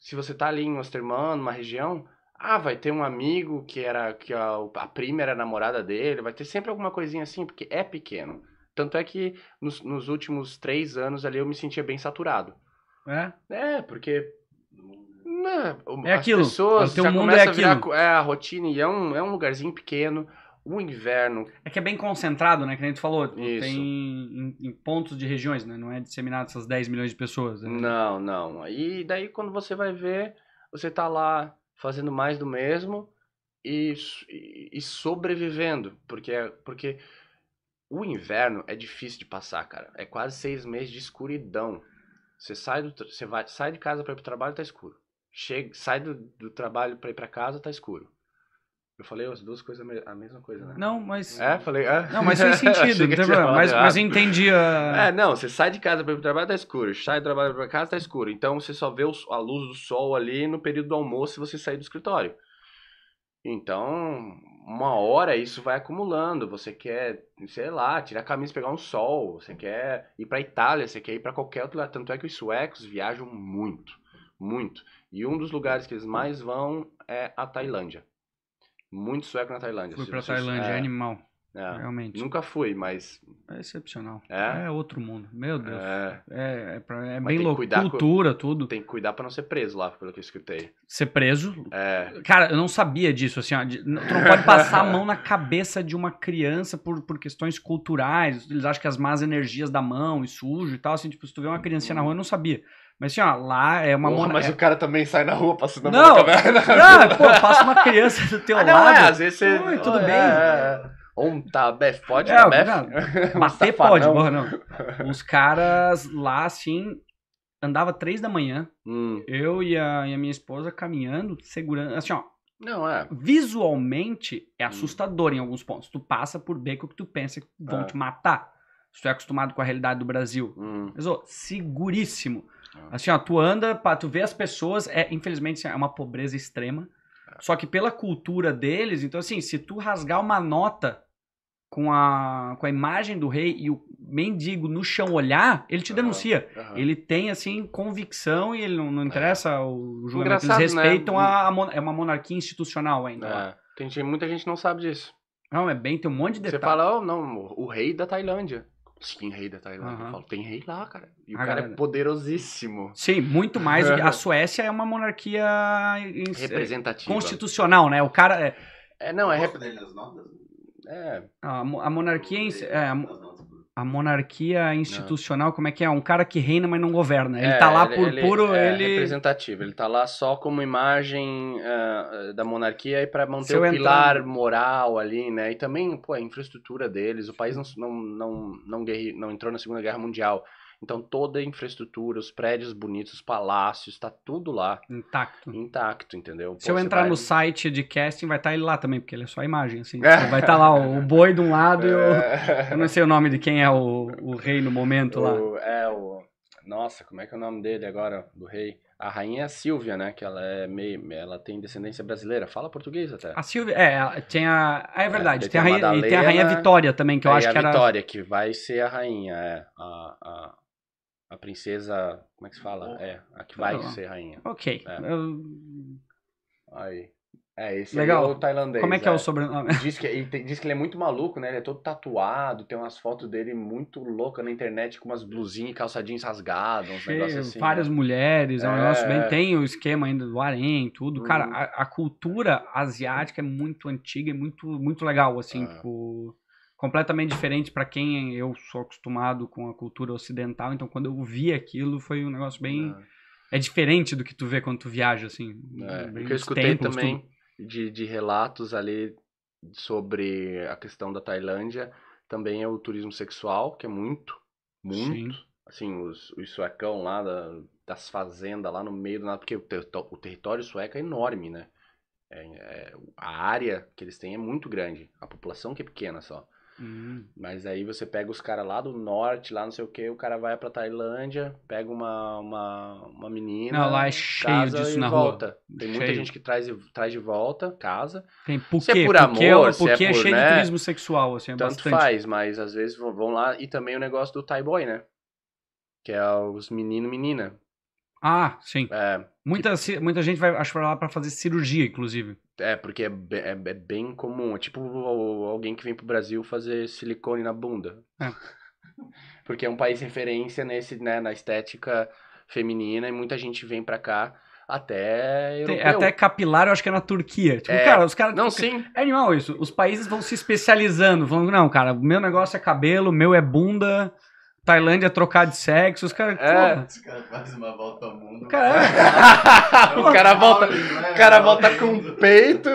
S2: Se você tá ali em Osterman, numa região ah, vai ter um amigo que era que a, a prima era a namorada dele, vai ter sempre alguma coisinha assim, porque é pequeno. Tanto é que nos, nos últimos três anos ali eu me sentia bem saturado. É? É, porque. Não, né, é as aquilo. pessoas já mundo é a virar é, a rotina e é um, é um lugarzinho pequeno. O inverno. É que é bem concentrado, né? Que nem tu falou. Isso. Tem em, em pontos de regiões, né? Não é disseminado essas 10 milhões de pessoas. Né? Não, não. E daí quando você vai ver, você tá lá fazendo mais do mesmo e, e sobrevivendo, porque, é, porque o inverno é difícil de passar, cara. É quase seis meses de escuridão. Você sai, do, você vai, sai de casa para ir pro trabalho, tá escuro. Chega, sai do, do trabalho para ir para casa, tá escuro. Eu falei as duas coisas, a mesma coisa, né? Não, mas. É, falei. É. Não, mas fez (laughs) sentido, não tem problema. Mas, mas eu entendi a. É, não, você sai de casa para ir pro trabalho, tá escuro. Sai do trabalho para casa, tá escuro. Então você só vê a luz do sol ali no período do almoço se você sair do escritório. Então, uma hora isso vai acumulando. Você quer, sei lá, tirar a camisa, pegar um sol. Você quer ir pra Itália, você quer ir para qualquer outro lugar. Tanto é que os suecos viajam muito, muito. E um dos lugares que eles mais vão é a Tailândia. Muito sueco na Tailândia. Fui pra Tailândia, é, é, animal. É. Realmente. Nunca fui, mas. É excepcional. É, é outro mundo. Meu Deus. É, é, é, pra, é bem louco. Cultura, com... tudo. Tem que cuidar pra não ser preso lá, pelo que eu escutei.
S1: Ser preso? É. Cara, eu não sabia disso. Assim, ó, de... não, tu não pode passar a mão na cabeça de uma criança por, por questões culturais. Eles acham que as más energias da mão e sujo e tal. Assim, tipo, se tu vê uma criancinha hum. na rua, eu não sabia. Mas assim, ó, lá é uma Porra, mona... Mas é o
S2: cara também sai na rua passando não, a Não, é, pô, passa uma criança do teu ah, não, lado. É, às vezes você... Oi, tudo é, bem. É, tá Bef, pode? É, Bef? (laughs) bater pode, porra, não.
S1: Os (laughs) caras lá, assim, andava três da manhã, hum. eu e a, e a, minha esposa caminhando, segurando, assim, ó. Não, é. Visualmente é hum. assustador hum. em alguns pontos. Tu passa por beco que tu pensa que vão é. te matar. Se tu é acostumado com a realidade do Brasil. Hum. Mas, ó, seguríssimo. Ah. Assim, ó, tu anda, tu vê as pessoas, é, infelizmente assim, é uma pobreza extrema. É. Só que pela cultura deles, então assim, se tu rasgar uma nota com a, com a imagem do rei e o mendigo no chão olhar, ele te denuncia. Ele tem, assim, convicção e ele não, não é. interessa é. o julgamento. Eles né? respeitam né? a,
S2: a, É uma monarquia institucional ainda. É. Tem, muita gente não sabe disso. Não, é bem, tem um monte de detalhes. Você fala, oh, não, o rei da Tailândia. Skin Rei da Tailândia. Uhum. Eu falo, tem rei lá, cara. E o cara é poderosíssimo.
S1: Sim, muito mais. (laughs) a Suécia é uma monarquia representativa. Constitucional, né? O cara. É, é não, é. Rep... É, a, monarquia. É, a monarquia institucional, não. como é que é? Um cara que reina, mas não governa. Ele é, tá lá ele, por ele, puro. É ele...
S2: representativo, ele tá lá só como imagem uh, da monarquia e para manter Seu o entorno. pilar moral ali, né? E também, pô, a infraestrutura deles, o país não, não, não, não, guerre, não entrou na Segunda Guerra Mundial. Então toda a infraestrutura, os prédios bonitos, os palácios, tá tudo lá. Intacto. Intacto, entendeu? Se Pô, eu entrar vai... no
S1: site de casting, vai estar tá ele lá também, porque ele é só imagem, assim. É. Vai estar tá lá o, o boi de um lado é. e o... É. Eu não sei o nome de quem é o, o rei no momento o,
S2: lá. É, o... Nossa, como é que é o nome dele agora, do rei? A rainha é a Silvia, né? Que ela é meio. Ela tem descendência brasileira. Fala português até. A
S1: Silvia. É, tem a. é verdade. É, tem, tem, a rainha, e tem a rainha Vitória também, que eu acho que era. A Vitória,
S2: que vai ser a rainha, é. A, a, a princesa. Como é que se fala? É, a que vai ser rainha. Ok. É. Aí. É, esse é Legal. é o tailandês. Como é que é, é o sobrenome? Diz que, ele é tem, diz que ele é muito maluco, né? Ele é todo tatuado, tem umas fotos dele muito louca na internet com umas blusinhas e calçadinhos rasgados, uns negócios assim. Várias né? mulheres, é, um é. negócio bem.
S1: Tem o esquema ainda do harém e tudo. Hum. Cara, uhum. a,
S2: a, cultura
S1: asiática é muito antiga e muito, muito legal, assim, tipo completamente diferente para quem eu sou acostumado com a cultura ocidental. Então, quando eu vi aquilo, foi um negócio bem. É, é diferente do que tu vê quando tu viaja,
S2: assim. É, eu escutei também de, de relatos ali sobre a questão da Tailândia. Também é o turismo sexual, que é muito, muito. Sim. Assim, os, os suecão lá da, das fazendas, lá no meio do nada, porque o, ter, o território sueco é enorme, né? É, é, a área que eles têm é muito grande. A população que é pequena só. Hum. Mas aí você pega os caras lá do norte, lá não sei o que, o cara vai pra Tailândia, pega uma, uma, uma menina. Não, lá é cheio disso na volta. rua. Tem muita gente que traz, traz de volta, casa. Tem por se É por é amor, porque é, porque é, é cheio de né, turismo sexual, assim, é Tanto bastante. faz, mas às vezes vão lá. E também o negócio do Thai Boy, né? Que é os menino menina.
S1: Ah, sim. É, Muita, muita gente vai, acho, lá para fazer cirurgia, inclusive.
S2: É, porque é, é, é, bem comum. É tipo alguém que vem pro Brasil fazer silicone na bunda. É. (laughs) Porque é um país referência nesse, né, na estética feminina e muita gente vem para cá até até
S1: capilar eu acho que é na Turquia tipo, é... cara os caras não tipo, sim é animal isso os países vão se especializando vão não cara meu negócio é cabelo meu é bunda Tailândia trocar de sexo, os caras. É. Porra. Os
S2: caras fazem uma volta ao mundo. Cara, né? é. (laughs) (laughs) o cara volta, né? o cara volta com peito,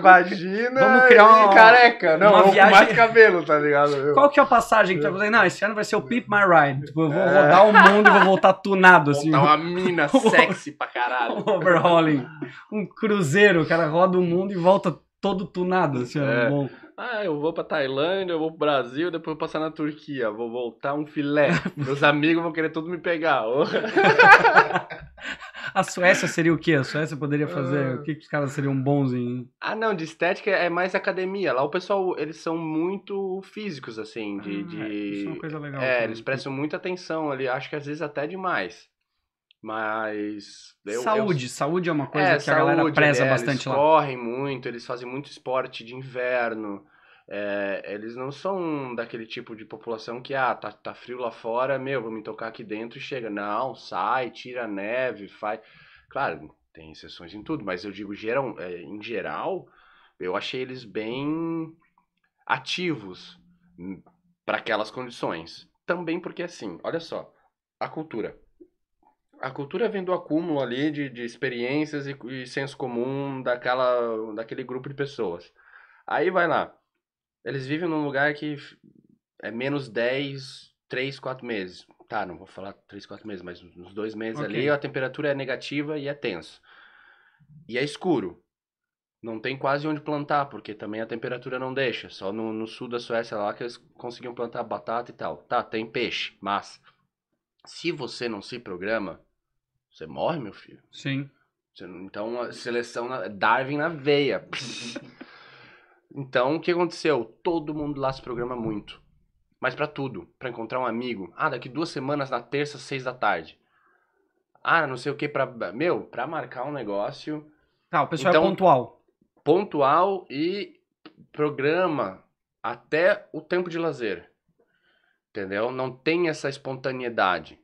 S2: vagina Vamos criar uma, careca. Não, uma viagem... mais cabelo, tá ligado?
S1: Qual que é a passagem que tu vai fazer? Não, esse ano vai ser o Peep My Ride. Tipo, eu vou é. rodar o mundo e vou voltar tunado, assim. Voltar uma mina (laughs) sexy pra
S2: caralho. Overhauling.
S1: Um cruzeiro, o cara roda o mundo e volta todo tunado, assim, é. bom.
S2: Ah, eu vou pra Tailândia, eu vou pro Brasil, depois vou passar na Turquia, vou voltar um filé. Meus (laughs) amigos vão querer tudo me pegar. (laughs)
S1: A Suécia seria o quê? A Suécia poderia fazer. Uh... O que, que os caras seriam bons em.
S2: Ah, não, de estética é mais academia. Lá o pessoal, eles são muito físicos, assim. De, ah, de... Isso é uma coisa legal. É, eles prestam muita atenção ali. Acho que às vezes até demais. Mas. Eu, saúde, eu... saúde é uma coisa é, que saúde, a galera preza é, bastante eles lá. Eles correm muito, eles fazem muito esporte de inverno. É, eles não são daquele tipo de população que, ah, tá, tá frio lá fora, meu, vou me tocar aqui dentro e chega. Não, sai, tira a neve, faz. Claro, tem exceções em tudo, mas eu digo, geral, é, em geral, eu achei eles bem ativos para aquelas condições. Também porque, assim, olha só, a cultura. A cultura vem do acúmulo ali de, de experiências e, e senso comum daquela, daquele grupo de pessoas. Aí vai lá, eles vivem num lugar que é menos 10, 3, 4 meses. Tá, não vou falar 3, 4 meses, mas uns dois meses okay. ali a temperatura é negativa e é tenso. E é escuro. Não tem quase onde plantar, porque também a temperatura não deixa. Só no, no sul da Suécia lá que eles conseguiam plantar batata e tal. Tá, tem peixe, mas se você não se programa, você morre, meu filho. Sim. Então, seleção, Darwin na veia. (laughs) Então, o que aconteceu? Todo mundo lá se programa muito. Mas para tudo, para encontrar um amigo. Ah, daqui duas semanas, na terça, seis da tarde. Ah, não sei o que, pra. Meu, pra marcar um negócio.
S1: Tá, o pessoal é então, é pontual.
S2: Pontual e programa até o tempo de lazer. Entendeu? Não tem essa espontaneidade.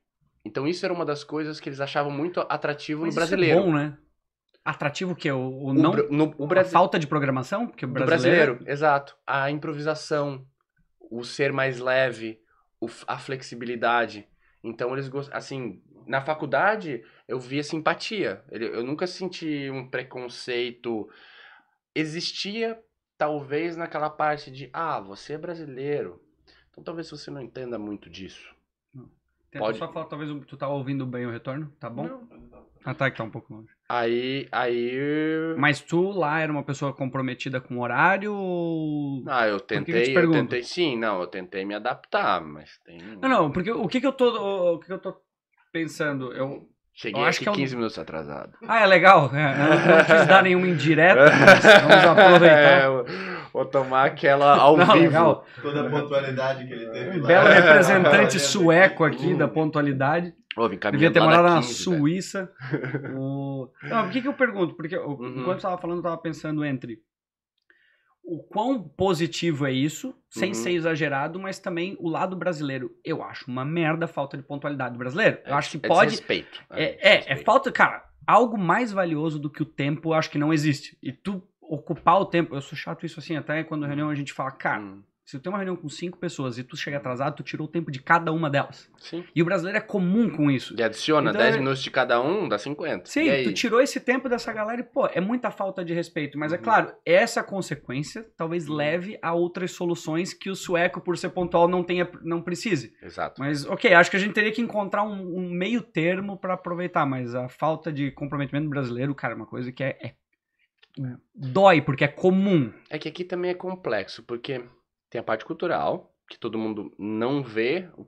S2: Então isso era uma das coisas que eles achavam muito atrativo Mas no brasileiro. Isso é bom,
S1: né? atrativo que é o, o não no, o Brasi... falta de programação porque o brasileiro...
S2: brasileiro exato a improvisação o ser mais leve o, a flexibilidade então eles gostam assim na faculdade eu via simpatia eu nunca senti um preconceito existia talvez naquela parte de ah você é brasileiro então talvez você não entenda muito disso
S1: Pode. só falar, talvez tu tá ouvindo bem o retorno? Tá bom? Não. Ah, tá, que tá um pouco longe.
S2: Aí, aí. Mas
S1: tu lá era uma pessoa comprometida com o horário
S2: Ah, eu tentei, que que eu, tentei sim, não, eu tentei me adaptar, mas tem.
S1: Não, não, porque o que que eu tô, o que, que eu tô pensando? Eu
S2: Cheguei eu acho aqui que 15 é minutos atrasado.
S1: Ah, é legal. É, eu não quis dar nenhuma indireta, mas vamos aproveitar. (laughs)
S2: É, vou tomar aquela ao não, vivo. Legal. Toda a pontualidade que ele teve. Lá. Belo representante (laughs)
S1: sueco aqui da pontualidade. Devia ter morado na Suíça. (laughs) o... Não, por que, que eu pergunto? Porque eu, uhum. enquanto você estava falando, eu estava pensando entre o quão positivo é isso, sem uhum. ser exagerado, mas também o lado brasileiro. Eu acho uma merda a falta de pontualidade do brasileiro. É, eu acho que é pode. Desrespeito. É, é, é, é falta. Cara, algo mais valioso do que o tempo, eu acho que não existe. E tu ocupar o tempo. Eu sou chato isso assim, até quando reunião a gente fala, cara. Hum. Se tu tem uma reunião com cinco pessoas e tu chega atrasado, tu tirou o tempo de cada uma delas.
S2: Sim. E o brasileiro é comum com isso. E adiciona então, 10 é... minutos de cada um, dá 50. Sim, tu tirou esse
S1: tempo dessa galera e, pô, é muita falta de respeito. Mas é uhum. é claro, essa consequência talvez uhum. leve a outras soluções que o sueco, por ser pontual, não tenha, não precise. Exato. Mas, ok, acho que a gente teria que encontrar um, um meio termo para aproveitar. Mas a falta de comprometimento brasileiro, cara, é uma coisa que é, é... Dói, porque é comum.
S2: É que aqui também é complexo, porque tem a parte cultural, que todo mundo não vê o,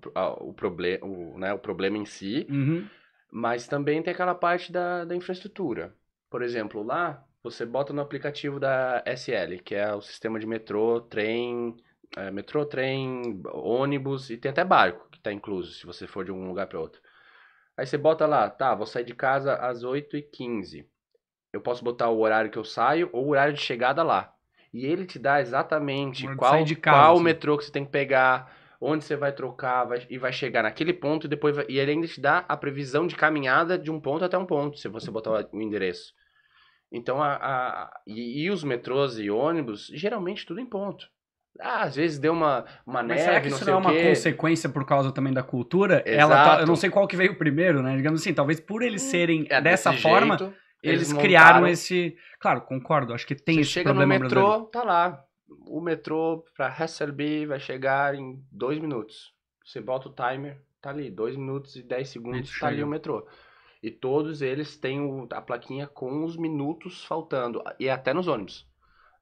S2: o, proble o, né, o problema em si, uhum. mas também tem aquela parte da, da infraestrutura. Por exemplo, lá você bota no aplicativo da SL, que é o sistema de metrô, trem, é, metrô, trem, ônibus e tem até barco que está incluso, se você for de um lugar para outro. Aí você bota lá, tá, vou sair de casa às 8h15. Eu posso botar o horário que eu saio ou o horário de chegada lá e ele te dá exatamente qual, qual assim. metrô que você tem que pegar, onde você vai trocar vai, e vai chegar naquele ponto e depois vai, e ele ainda te dá a previsão de caminhada de um ponto até um ponto, se você botar o endereço. Então, a, a e, e, os metrôs e ônibus, geralmente tudo em ponto. Ah, às vezes deu uma, uma Mas neve, será que isso não, não é uma
S1: consequência por causa também da cultura? Exato. Ela tá, eu não sei qual que veio primeiro, né? Digamos assim, talvez por eles hum, serem é dessa jeito. forma, eles, eles criaram esse. Claro, concordo, acho que tem Você esse chega problema no metrô, brasileiro.
S2: tá lá. O metrô para Hasselby vai chegar em dois minutos. Você bota o timer, tá ali, dois minutos e dez segundos, Isso tá ali o metrô. E todos eles têm o, a plaquinha com os minutos faltando. E até nos ônibus.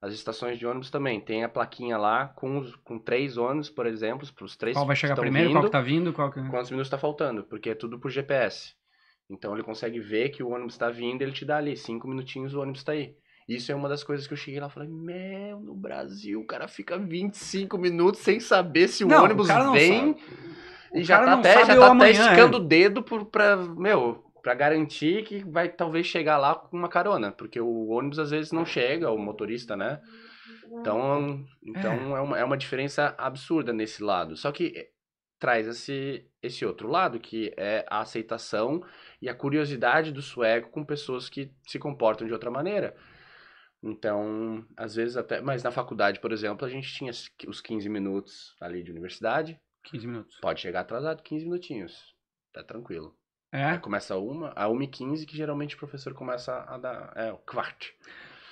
S2: As estações de ônibus também. Tem a plaquinha lá com, os, com três ônibus, por exemplo, para os três. Qual vai chegar primeiro, vindo, qual que tá vindo, qual que... Quantos minutos tá faltando, porque é tudo por GPS. Então ele consegue ver que o ônibus está vindo, ele te dá ali cinco minutinhos, o ônibus está aí. Isso é uma das coisas que eu cheguei lá e falei, meu, no Brasil o cara fica 25 minutos sem saber se o não, ônibus o vem e já tá, tá até, já tá até esticando o dedo para meu, para garantir que vai talvez chegar lá com uma carona, porque o ônibus às vezes não chega, o motorista, né? Então, é. então é, é uma, é uma diferença absurda nesse lado. Só que traz esse, esse outro lado, que é a aceitação e a curiosidade do sueco com pessoas que se comportam de outra maneira. Então, às vezes até. Mas na faculdade, por exemplo, a gente tinha os 15 minutos ali de universidade. 15 minutos. Pode chegar atrasado, 15 minutinhos. Tá tranquilo. É. Aí começa a uma, a 1 e 15 que geralmente o professor começa a dar. É, o quart.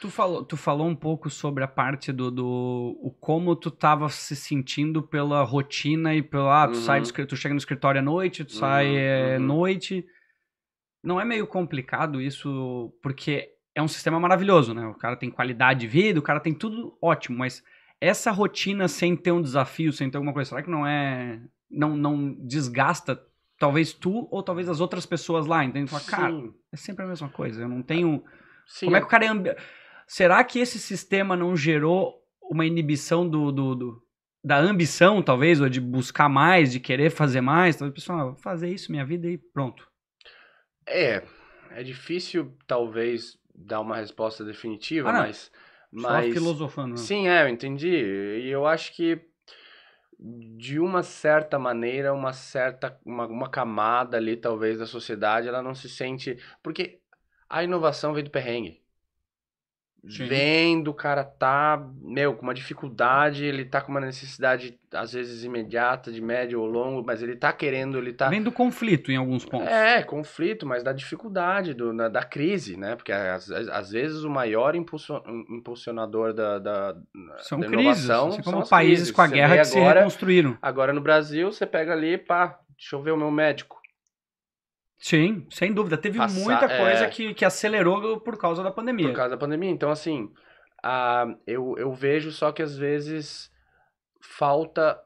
S1: Tu falou, tu falou um pouco sobre a parte do, do o como tu tava se sentindo pela rotina e pelo Ah, tu, uhum. sai do, uhum. tu chega no escritório à noite, tu uhum. sai à eh, é, uhum. noite. Não é meio complicado isso, porque é um sistema maravilhoso, né? O cara tem qualidade de vida, o cara tem tudo ótimo, mas essa rotina sem ter um desafio, sem ter alguma coisa, será que não é. Não, não desgasta talvez tu ou talvez as outras pessoas lá? Entende? Fala, cara, é sempre a mesma coisa, eu não tenho. Ah, sim. Como é que o cara é será que esse sistema não gerou uma inibição do, do, do da ambição, talvez, ou de buscar mais, de querer fazer mais? Talvez, pessoal, ah, vou fazer isso minha vida e pronto.
S2: É, é difícil, talvez, dar uma resposta definitiva, ah, mas. Mas, Só filosofando. Né? Sim, é, eu entendi. E eu acho que de uma certa maneira, uma certa uma, uma camada ali talvez da sociedade, ela não se sente, porque a inovação vem do perrengue. Sim. vendo, o cara tá, meu, com uma dificuldade, ele tá com uma necessidade, às vezes, imediata, de médio ou longo, mas ele tá querendo, ele tá. Vem do conflito em alguns pontos. É, conflito, mas da dificuldade, do, na, da crise, né? Porque às, às vezes o maior impulsionador da, da, são da inovação. Crises, assim como são países crises. com a você guerra que agora, se reconstruíram. Agora no Brasil, você pega ali, pá, deixa eu ver o meu médico.
S1: Sim, sem dúvida. Teve Passar, muita coisa é...
S2: que, que acelerou por causa da pandemia. Por causa da pandemia. Então, assim, a, ah, eu, eu vejo só que às vezes falta.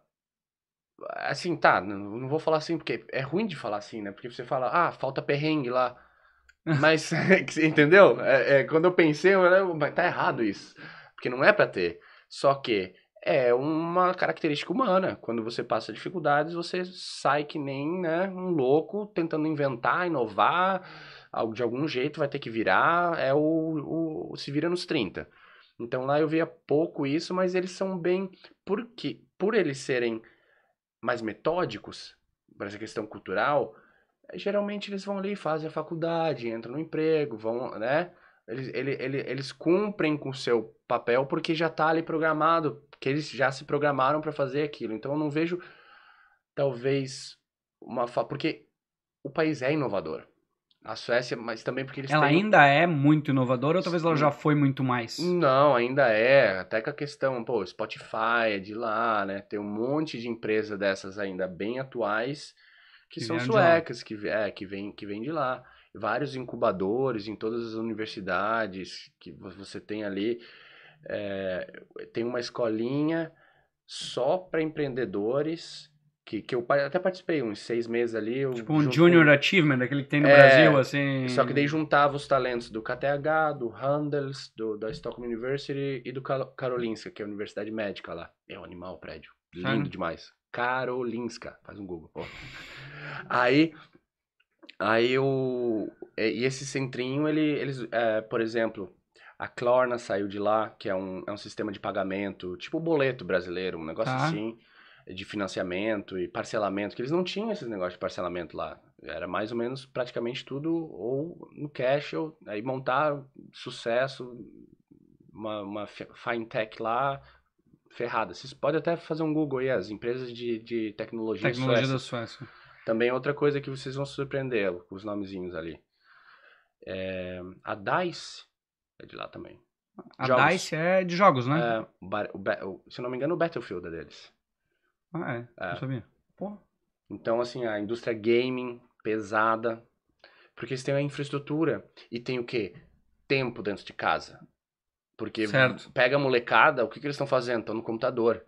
S2: Assim, tá, não, não vou falar assim, porque é ruim de falar assim, né? Porque você fala, ah, falta perrengue lá. (laughs) Mas, (laughs) entendeu? É, é, quando eu pensei, eu falei, mas tá errado isso. Porque não é para ter. Só que é uma característica humana. Quando você passa dificuldades, você sai que nem né, um louco tentando inventar, inovar, algo de algum jeito vai ter que virar. É o, o, o se vira nos 30. Então lá eu via pouco isso, mas eles são bem porque por eles serem mais metódicos para essa questão cultural, geralmente eles vão ali fazem a faculdade, entram no emprego, vão, né? Eles, ele, ele, eles cumprem com o seu papel porque já está ali programado, porque eles já se programaram para fazer aquilo. Então eu não vejo, talvez, uma. Fa... Porque o país é inovador. A Suécia, mas também porque eles Ela têm...
S1: ainda é muito inovadora ou talvez ela já foi muito mais?
S2: Não, ainda é. Até que a questão, pô, Spotify é de lá, né? Tem um monte de empresa dessas ainda bem atuais que, que são suecas, que, é, que vêm que vem de lá vários incubadores em todas as universidades que você tem ali. É, tem uma escolinha só para empreendedores que, que eu até participei uns seis meses ali. Eu, tipo um junto, Junior Achievement, aquele que tem no é, Brasil, assim. Só que daí juntava os talentos do KTH, do Handels, do, da Stockholm University e do Karolinska, que é a universidade médica lá. É um animal o prédio. Lindo demais. Karolinska, faz um Google. Pô. Aí Aí o. É, e esse centrinho, ele, eles. É, por exemplo, a Klarna saiu de lá, que é um, é um sistema de pagamento, tipo o boleto brasileiro, um negócio ah. assim, de financiamento e parcelamento, que eles não tinham esses negócios de parcelamento lá. Era mais ou menos praticamente tudo ou no cash, ou aí montar sucesso, uma, uma fintech lá, ferrada. Vocês podem até fazer um Google aí, as empresas de, de tecnologia. Tecnologia Suécia. Da
S1: Suécia.
S2: Também é outra coisa que vocês vão surpreender com os nomezinhos ali. É, a DICE é de lá também. A jogos. DICE é de jogos, né? É, o, o, se não me engano, o Battlefield é deles. Ah, é? é. Não sabia. Porra. Então, assim, a indústria gaming pesada. Porque eles têm a infraestrutura e tem o quê? Tempo dentro de casa. Porque certo. pega a molecada, o que, que eles estão fazendo? Estão no computador.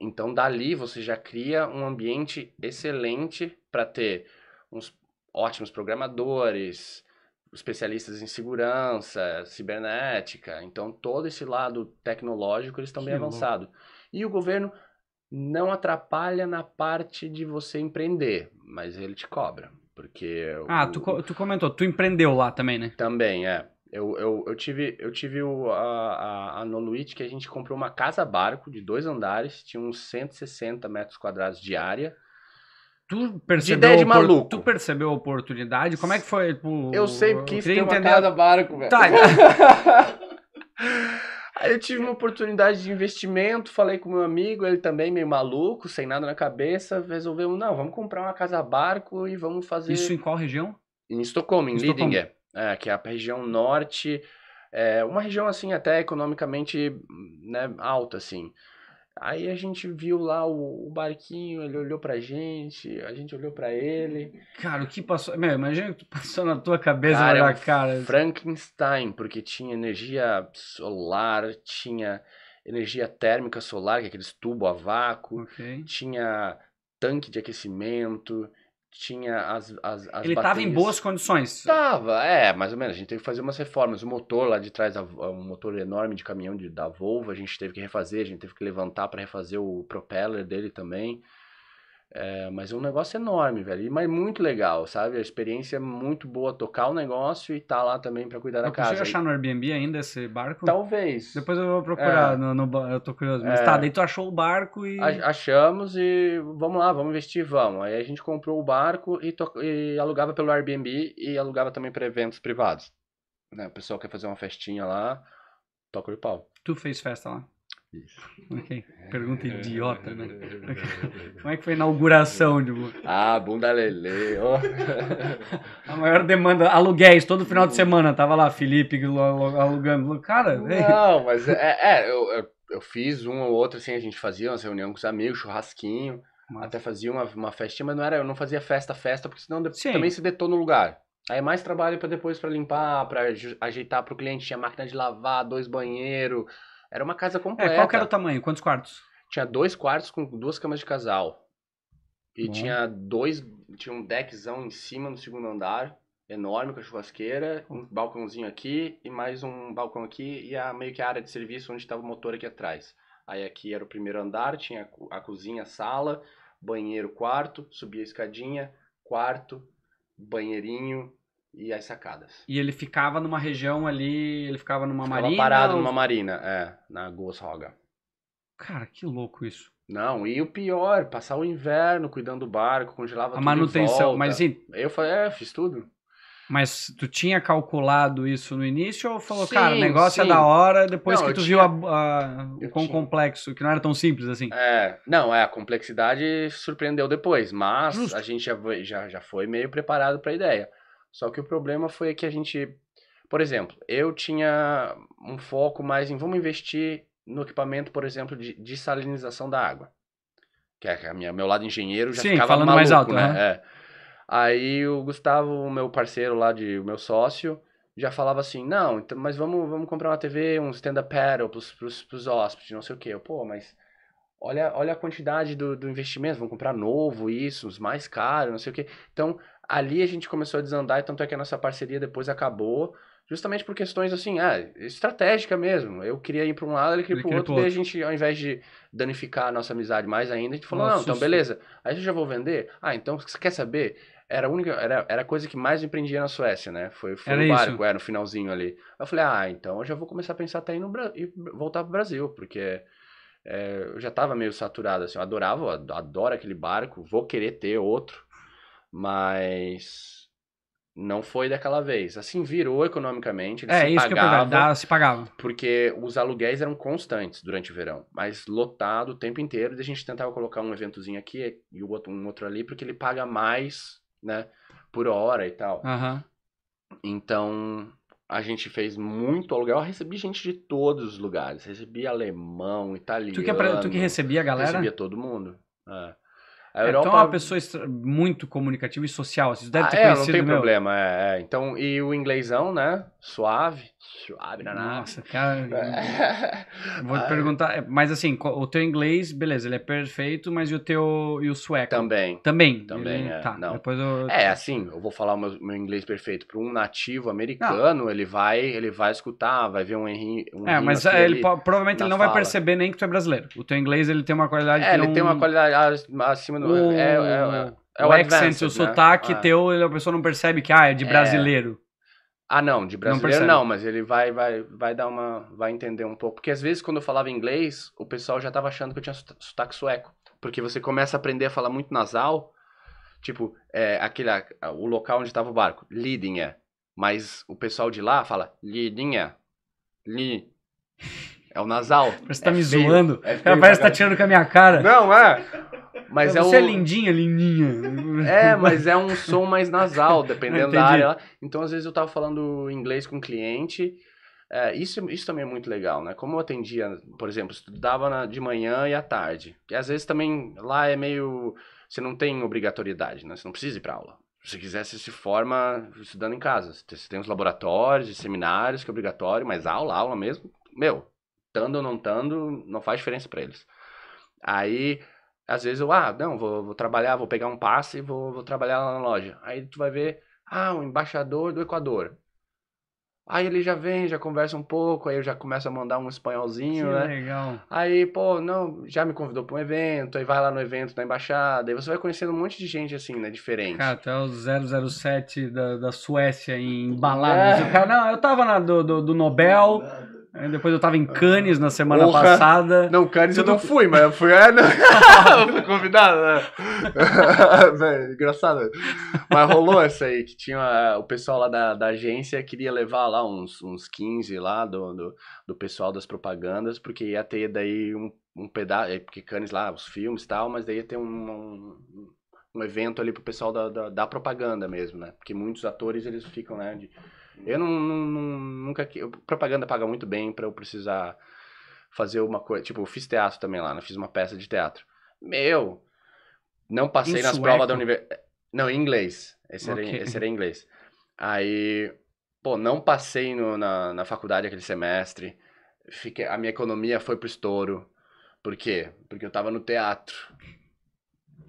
S2: Então, dali você já cria um ambiente excelente para ter uns ótimos programadores, especialistas em segurança, cibernética. Então, todo esse lado tecnológico eles estão bem avançados. E o governo não atrapalha na parte de você empreender, mas ele te cobra. Porque. Ah, o... tu, tu comentou, tu empreendeu lá também, né? Também, é. Eu, eu, eu tive, eu tive o, a, a, a Noluit que a gente comprou uma casa-barco de dois andares, tinha uns 160 metros quadrados de área.
S1: Tu percebeu, de ideia de maluco. Tu percebeu a oportunidade? Como é que foi? Tipo, eu sei quis eu ter uma casa-barco, velho. Tá.
S2: Então. (laughs) Aí eu tive uma oportunidade de investimento, falei com meu amigo, ele também meio maluco, sem nada na cabeça, resolvemos, não, vamos comprar uma casa barco e vamos fazer... Isso em qual região? Em Estocolmo, em, em Lidingö. É é, que é a região norte, é uma região assim até economicamente né, alta assim. Aí a gente viu lá o, o barquinho, ele olhou pra gente, a gente olhou pra ele.
S1: Cara, o que passou? Meu, imagina o que passou na tua cabeça cara, na é um cara.
S2: Frankenstein, porque tinha energia solar, tinha energia térmica solar, que é aqueles tubo a vácuo, okay. tinha tanque de aquecimento, tinha as, as, as Ele estava em boas condições. Tava, é, mais ou menos. A gente teve que fazer umas reformas. O motor lá de trás, é um motor enorme de caminhão de, da Volvo, a gente teve que refazer, a gente teve que levantar para refazer o propeller dele também. É, mas é um negócio enorme, velho. Mas muito legal, sabe? A experiência é muito boa tocar o negócio e tá lá também para cuidar da casa. Você achar no Airbnb ainda esse barco? Talvez. Depois eu vou procurar, é.
S1: no, no, eu tô curioso. Mas é. tá, daí
S2: tu achou o barco e. Achamos e vamos lá, vamos investir, vamos. Aí a gente comprou o barco e, to... e alugava pelo Airbnb e alugava também para eventos privados. Né? O pessoal quer fazer uma festinha lá, toca o pau. Tu fez festa lá?
S1: Okay. É. Pergunta idiota, né? (laughs) Como é que foi a inauguração de
S2: Ah, bunda lele. Oh.
S1: A maior demanda, aluguéis, todo final de hum. semana, tava lá Felipe alugando. Cara, Não, mas é,
S2: é, é eu, eu fiz um ou outro, assim, a gente fazia uma reunião com os amigos, churrasquinho, até fazia uma, uma festinha, mas não era, eu não fazia festa, festa, porque senão Sim. também se detou no lugar. Aí é mais trabalho para depois para limpar, para ajeitar para o cliente, tinha máquina de lavar, dois banheiros era uma casa completa. É, qual era o tamanho? Quantos quartos? Tinha dois quartos com duas camas de casal. E Bom. tinha dois. Tinha um deckzão em cima no segundo andar, enorme com a churrasqueira, um balcãozinho aqui e mais um balcão aqui e a, meio que a área de serviço onde estava o motor aqui atrás. Aí aqui era o primeiro andar, tinha a cozinha, a sala, banheiro, quarto, subia a escadinha, quarto, banheirinho, e as sacadas.
S1: E ele ficava numa região ali, ele ficava numa ficava marina? parado ou... numa marina,
S2: é, na Gosroga.
S1: Cara, que louco isso.
S2: Não, e o pior, passar o inverno cuidando do barco, congelava a manutenção, mas sim eu falei, é, fiz tudo.
S1: Mas tu tinha calculado isso no início ou falou, sim, cara, o negócio é sim. é da hora depois não, que tu tinha... viu a, a, o quão tinha... complexo, que não era tão simples assim?
S2: É, não, é, a complexidade surpreendeu depois, mas Justo. a gente já, já, já foi meio preparado para a ideia. Só que o problema foi que a gente, por exemplo, eu tinha um foco mais em vamos investir no equipamento, por exemplo, de desalinização da água. É que a minha, meu lado engenheiro já Sim, ficava falando maluco, mais alto, né? É. Aí o Gustavo, meu parceiro lá, de, o meu sócio, já falava assim, não, então, mas vamos, vamos comprar uma TV, um stand-up paddle pros, pros, pros hóspedes, não sei o quê. Eu, Pô, mas olha, olha a quantidade do, do investimento, vamos comprar novo, isso, os mais caros, não sei o quê. Então, ali a gente começou a desandar, e tanto é que a nossa parceria depois acabou, justamente por questões assim, ah, estratégica mesmo. Eu queria ir para um lado, ele queria ir para o outro, e a gente, ao invés de danificar a nossa amizade mais ainda, a gente falou, nossa, não, então isso. beleza, aí eu já vou vender? Ah, então você quer saber? Era a única, era, era a coisa que mais me empreendia na Suécia, né? Foi, foi era o barco, isso. É, era no finalzinho ali. Eu falei, ah, então eu já vou começar a pensar até ir no e voltar para o Brasil, porque é, eu já estava meio saturado, assim, eu adorava, adoro aquele barco, vou querer ter outro mas não foi daquela vez. Assim, virou economicamente, eles é, se isso é pagavam. Que eu se pagavam. Porque os aluguéis eram constantes durante o verão, mas lotado o tempo inteiro, e a gente tentava colocar um eventozinho aqui e um outro ali, porque ele paga mais, né, por hora e tal. Uhum. Então, a gente fez muito aluguel. Eu recebi gente de todos os lugares. Recebi alemão, italiano. Tu que, tu que recebia a galera? Recebia todo mundo. É. A Europa... É, então é uma pessoa
S1: muito comunicativa
S2: e social, assim, deve ah, ter ah, é, conhecido, não tem meu... Né? problema, é, é. Então, e o inglêsão, né, suave, suave, na não. Nossa, cara. (laughs)
S1: vou te ah. perguntar, é, mas assim, o teu
S2: inglês, beleza, ele é perfeito, mas e o teu e o sueco? Também. Também. Também, ele, é, tá. Não. Depois eu... É, assim, eu vou falar o meu, meu inglês perfeito para um nativo americano, ele vai, ele vai escutar, vai ver um errinho, um É, mas assim é, ele provavelmente ele não fala. vai
S1: perceber nem que tu é brasileiro. O teu inglês, ele tem uma qualidade É, ele não... tem uma
S2: qualidade acima do o... é, é, é, é, o, o accent, o né? sotaque é.
S1: teu, a pessoa não percebe que ah, é de brasileiro. Ah, não, de brasileiro não, não, mas
S2: ele vai, vai, vai dar uma. vai entender um pouco. Porque às vezes quando eu falava inglês, o pessoal já tava achando que eu tinha sotaque sueco. Porque você começa a aprender a falar muito nasal, tipo, é, aquele, o local onde estava o barco, Lidinha. Mas o pessoal de lá fala Lidinha. Li. É o nasal. Parece que você tá é me feio. zoando. É feio, parece que tá tirando
S1: com a minha cara. Não,
S2: é. Mas é você é, o... é lindinha,
S1: lindinha. É, mas é um som
S2: mais nasal, dependendo da área. Então, às vezes, eu tava falando inglês com um cliente. É, isso, isso também é muito legal, né? Como eu atendia, por exemplo, estudava na, de manhã e à tarde. Que às vezes também lá é meio. Você não tem obrigatoriedade, né? Você não precisa ir pra aula. Se quiser, você se forma estudando em casa. Você tem os laboratórios, os seminários, que é obrigatório, mas aula, aula mesmo, meu, estando ou não estando, não faz diferença para eles. Aí, às vezes eu, ah, não, vou, vou trabalhar, vou pegar um passe e vou, vou trabalhar lá na loja. Aí tu vai ver, ah, o um embaixador do Equador. Aí ele já vem, já conversa um pouco, aí eu já começo a mandar um espanholzinho, que né? legal. Aí, pô, não, já me convidou para um evento, aí vai lá no evento da embaixada, aí você vai conhecendo um monte de gente assim, né, diferente. Cara,
S1: até o 007 da, da Suécia em baladas. É. não, eu tava na do, do, do Nobel, é, depois eu tava em Cannes na semana passada. Não, Cannes eu, não, fui,
S2: mas eu fui. É, não... (laughs) eu fui convidado, né? (laughs) Véio, engraçado. Mas rolou essa aí, que tinha. O pessoal lá da, da agência queria levar lá uns, uns 15 lá do, do, do pessoal das propagandas, porque ia ter daí um, um pedaço. É, porque Cannes lá, os filmes e tal, mas daí ia ter um, um um evento ali pro pessoal da, da, da, propaganda mesmo, né? Porque muitos atores eles ficam, né, de, eu não, não, não nunca. propaganda paga muito bem para eu precisar fazer uma coisa. Tipo, eu fiz teatro também lá, né? Fiz uma peça de teatro. Meu, não passei nas provas da universidade. Não, em inglês. Esse, okay. era, esse era em inglês. Aí, pô, não passei no, na, na faculdade aquele semestre. Fiquei, a minha economia foi pro estouro. Por quê? Porque eu tava no teatro,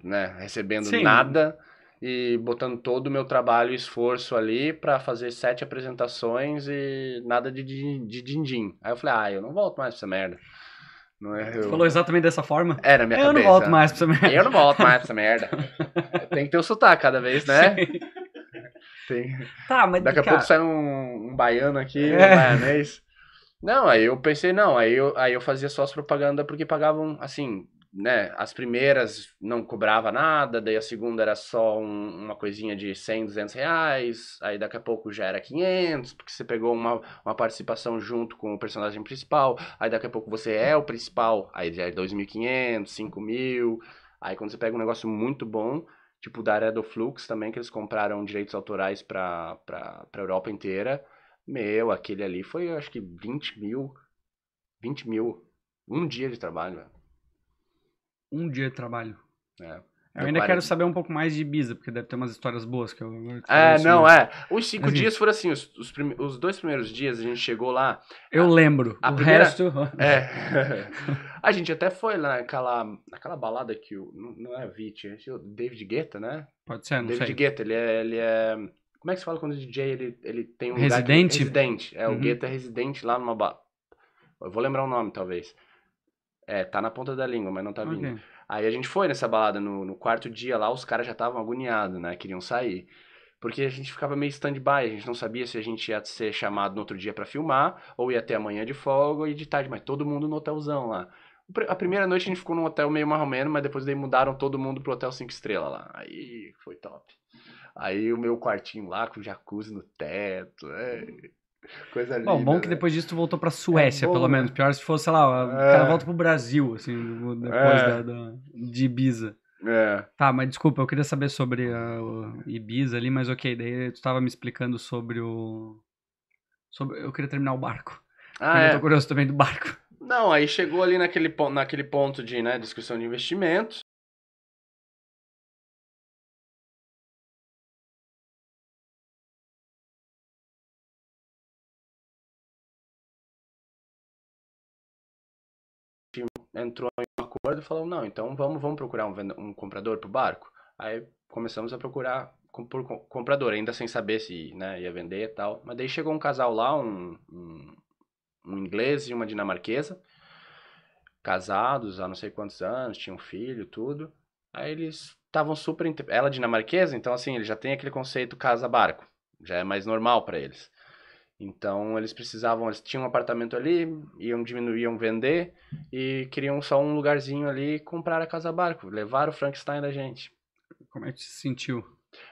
S2: né? Recebendo Sim. nada e botando todo o meu trabalho e esforço ali para fazer sete apresentações e nada de din-din. Aí eu falei, ah, eu não volto mais pra essa merda. Não é, eu... Falou exatamente dessa forma? Era é, minha eu cabeça. Eu não volto mais pra essa merda. Eu não volto mais pra essa merda. (laughs) Tem que ter o um sotaque cada vez, né? Sim. Tem... Tá, mas Daqui a cara... pouco sai um, um baiano aqui, é. um baianês. Não, aí eu pensei, não, aí eu, aí eu fazia só as propagandas porque pagavam, assim, né, as primeiras não cobrava nada, daí a segunda era só um, uma coisinha de 100, 200 reais, aí daqui a pouco já era 500, porque você pegou uma, uma participação junto com o personagem principal, aí daqui a pouco você é o principal, aí já é 2.500, 5.000, aí quando você pega um negócio muito bom, tipo da área do Flux também, que eles compraram direitos autorais pra, pra, pra Europa inteira, meu, aquele ali foi, acho que 20 mil, 20 mil, um dia de trabalho, velho um
S1: dia de trabalho. É. Eu ainda quero saber um pouco mais de Ibiza, porque deve ter umas histórias boas que eu. é, não, né? é. Os cinco assim, dias
S2: foram assim, os, os, prime... os, dois primeiros dias a gente chegou lá.
S1: Eu a, lembro. A o primeira... resto. (laughs) É.
S2: (laughs) a gente até foi lá naquela, naquela balada que o. Não é Vit, é o David Guetta, né? Pode ser, não David sei. Guetta, ele é, ele é. Como é que se fala quando o DJ ele, ele tem um. Residente? Que... Residente. É, uhum. o Guetta é residente lá numa. Eu vou lembrar o nome, talvez. É, tá na ponta da língua, mas não tá vindo. Okay. Aí a gente foi nessa balada. No, no quarto dia lá, os caras já estavam agoniados, né? Queriam sair. Porque a gente ficava meio stand-by, a gente não sabia se a gente ia ser chamado no outro dia para filmar, ou ia até amanhã de folga e de tarde, mas todo mundo no hotelzão lá. A primeira noite a gente ficou num hotel meio marromeno, mas depois daí mudaram todo mundo pro hotel 5 estrelas lá. Aí foi top. Aí o meu quartinho lá com jacuzzi no teto. É... (laughs) Coisa linda. Bom, bom que né? depois
S1: disso tu voltou pra é Suécia, é pelo né? menos. Pior se fosse, sei lá, o é. cara volta pro Brasil, assim, depois é. da, da, de Ibiza. É. Tá, mas desculpa, eu queria saber sobre a, ah, o Ibiza ali, mas ok, daí tu tava me explicando sobre o. Sobre, eu queria terminar o barco. Ah, eu tô é. curioso também do barco.
S2: Não, aí chegou ali naquele, naquele ponto de né, discussão de investimentos. entrou em um acordo e falou, não, então vamos, vamos procurar um, um comprador para o barco. Aí começamos a procurar por comprador, ainda sem saber se né, ia vender e tal. Mas daí chegou um casal lá, um, um, um inglês e uma dinamarquesa, casados há não sei quantos anos, tinham um filho, tudo. Aí eles estavam super. Ela é dinamarquesa, então assim, ele já tem aquele conceito casa-barco, já é mais normal para eles. Então eles precisavam, eles tinham um apartamento ali, iam diminuir, iam vender e queriam só um lugarzinho ali e comprar a casa barco, levar o Frankenstein da gente. Como é que se sentiu?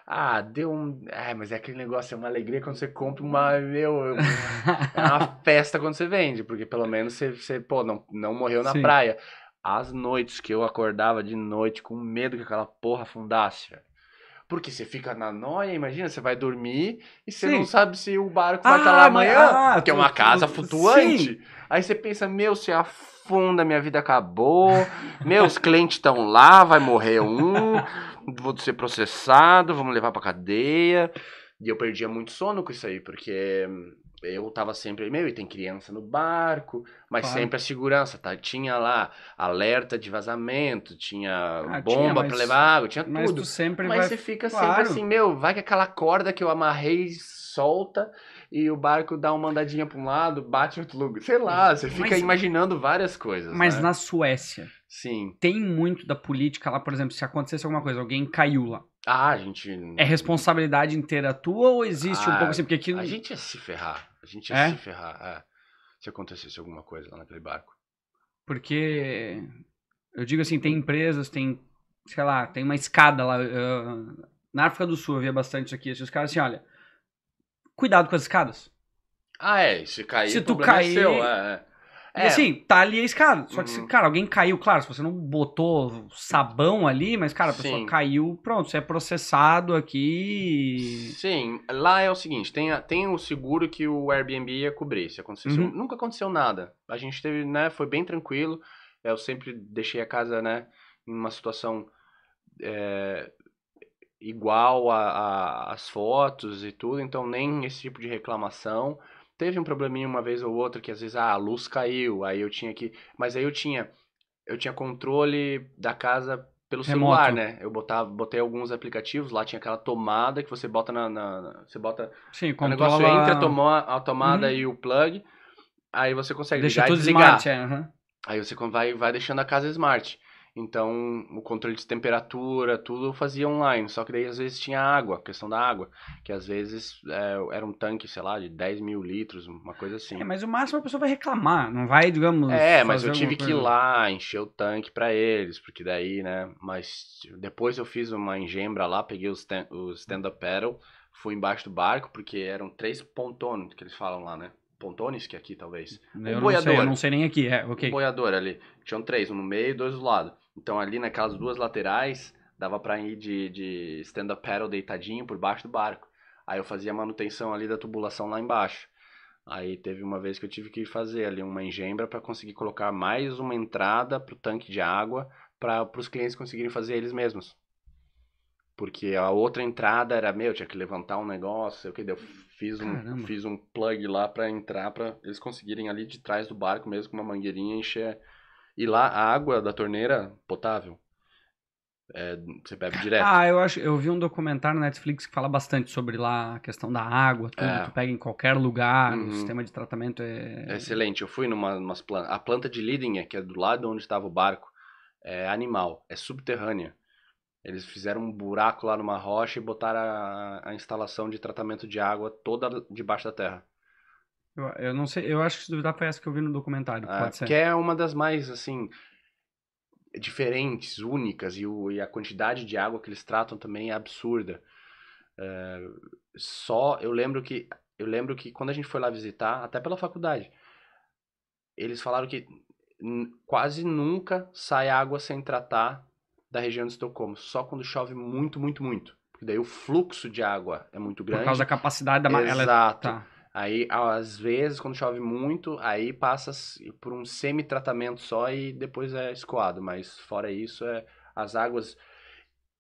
S2: Ah, deu um. É, mas é aquele negócio, é uma alegria quando você compra uma. Meu, é uma é (laughs) festa quando você vende, porque pelo menos você, você pô, não, não morreu na Sim. praia. As noites que eu acordava de noite com medo que aquela porra afundasse, porque você fica na noia, imagina, você vai dormir e você sim. não sabe se o barco ah, vai estar lá ah, amanhã, ah, que é uma casa tu, flutuante. Sim. Aí você pensa, meu, se afunda, minha vida acabou, meus (laughs) clientes estão lá, vai morrer um, vou ser processado, vamos levar pra cadeia. E eu perdia muito sono com isso aí, porque eu tava sempre, meu, e tem criança no barco, mas claro. sempre a segurança, tá? Tinha lá alerta de vazamento, tinha ah, bomba para levar água, tinha mas tudo. sempre mas vai... você fica claro. sempre assim, meu, vai que aquela corda que eu amarrei solta e o barco dá uma andadinha pra um lado, bate em outro lugar. Sei lá, você fica mas, imaginando várias coisas. Mas né? na
S1: Suécia. Sim. Tem muito da política lá, por exemplo, se acontecesse alguma coisa, alguém caiu lá.
S2: Ah, a gente. É
S1: responsabilidade inteira tua ou existe ah, um pouco assim? Porque aqui. A gente
S2: ia se ferrar. A gente ia é? se ferrar, é, se acontecesse alguma coisa lá naquele barco.
S1: Porque eu digo assim, tem empresas, tem, sei lá, tem uma escada lá. Uh, na África do Sul havia bastante isso aqui. Esses caras assim, olha, cuidado com as escadas.
S2: Ah, é, se cair, se tu é cair, é seu, é, é. É. E assim,
S1: tá ali a escada. Só que, uhum. cara, alguém caiu, claro, se você não botou sabão ali, mas, cara, a pessoa Sim. caiu, pronto, você é processado
S2: aqui. Sim, lá é o seguinte: tem, a, tem o seguro que o Airbnb ia cobrir, se acontecesse. Uhum. Nunca aconteceu nada. A gente teve, né, foi bem tranquilo. Eu sempre deixei a casa, né, em uma situação. É, igual às fotos e tudo, então nem esse tipo de reclamação. Teve um probleminha uma vez ou outra que às vezes ah, a luz caiu, aí eu tinha que, mas aí eu tinha eu tinha controle da casa pelo Remoto. celular, né? Eu botava, botei alguns aplicativos, lá tinha aquela tomada que você bota na, na você bota Sim, controla... o negócio entre a, a tomada uhum. e o plug, aí você consegue Deixa ligar tudo e desligar. Smart, é, uhum. Aí você vai vai deixando a casa smart. Então, o controle de temperatura, tudo eu fazia online. Só que daí às vezes tinha água, questão da água. Que às vezes é, era um tanque, sei lá, de 10 mil litros, uma coisa assim. É, mas
S1: o máximo a pessoa vai reclamar, não vai, digamos. É, mas eu tive que ir
S2: lá, encher o tanque para eles, porque daí, né? Mas depois eu fiz uma engembra lá, peguei o stand-up paddle, fui embaixo do barco, porque eram três pontones que eles falam lá, né? Pontones, que é aqui talvez. Eu um boiador. Não sei, eu não
S1: sei nem aqui, é, ok. Um
S2: boiador ali. Tinham três, um no meio e dois do lado. Então ali naquelas duas laterais, dava pra ir de, de stand-up paddle deitadinho por baixo do barco. Aí eu fazia manutenção ali da tubulação lá embaixo. Aí teve uma vez que eu tive que fazer ali uma engembra para conseguir colocar mais uma entrada pro tanque de água para os clientes conseguirem fazer eles mesmos. Porque a outra entrada era meu, tinha que levantar um negócio, o que deu fiz um, fiz um plug lá para entrar, para eles conseguirem ali de trás do barco mesmo, com uma mangueirinha, encher. E lá a água da torneira potável. É, você bebe direto. Ah,
S1: eu acho, eu vi um documentário na Netflix que fala bastante sobre lá a questão da água, tudo é. tu pega em qualquer lugar, uhum. o sistema
S2: de tratamento é... é excelente. Eu fui numa umas planta a planta de Lidinger, que é do lado onde estava o barco, é animal, é subterrânea. Eles fizeram um buraco lá numa rocha e botaram a, a instalação de tratamento de água toda debaixo da terra.
S1: Eu, eu não sei, eu acho que se duvidar foi essa que eu vi no documentário. Ah, é, Que é
S2: uma das mais, assim, diferentes, únicas, e, o, e a quantidade de água que eles tratam também é absurda. É, só, eu lembro que eu lembro que quando a gente foi lá visitar, até pela faculdade, eles falaram que quase nunca sai água sem tratar da região de Estocolmo, só quando chove muito, muito, muito. Porque daí o fluxo de água é muito grande. Por causa da
S1: capacidade da maré. Exato. Ela... Tá.
S2: Aí, às vezes, quando chove muito, aí passa por um semi-tratamento só e depois é escoado. Mas fora isso, é as águas.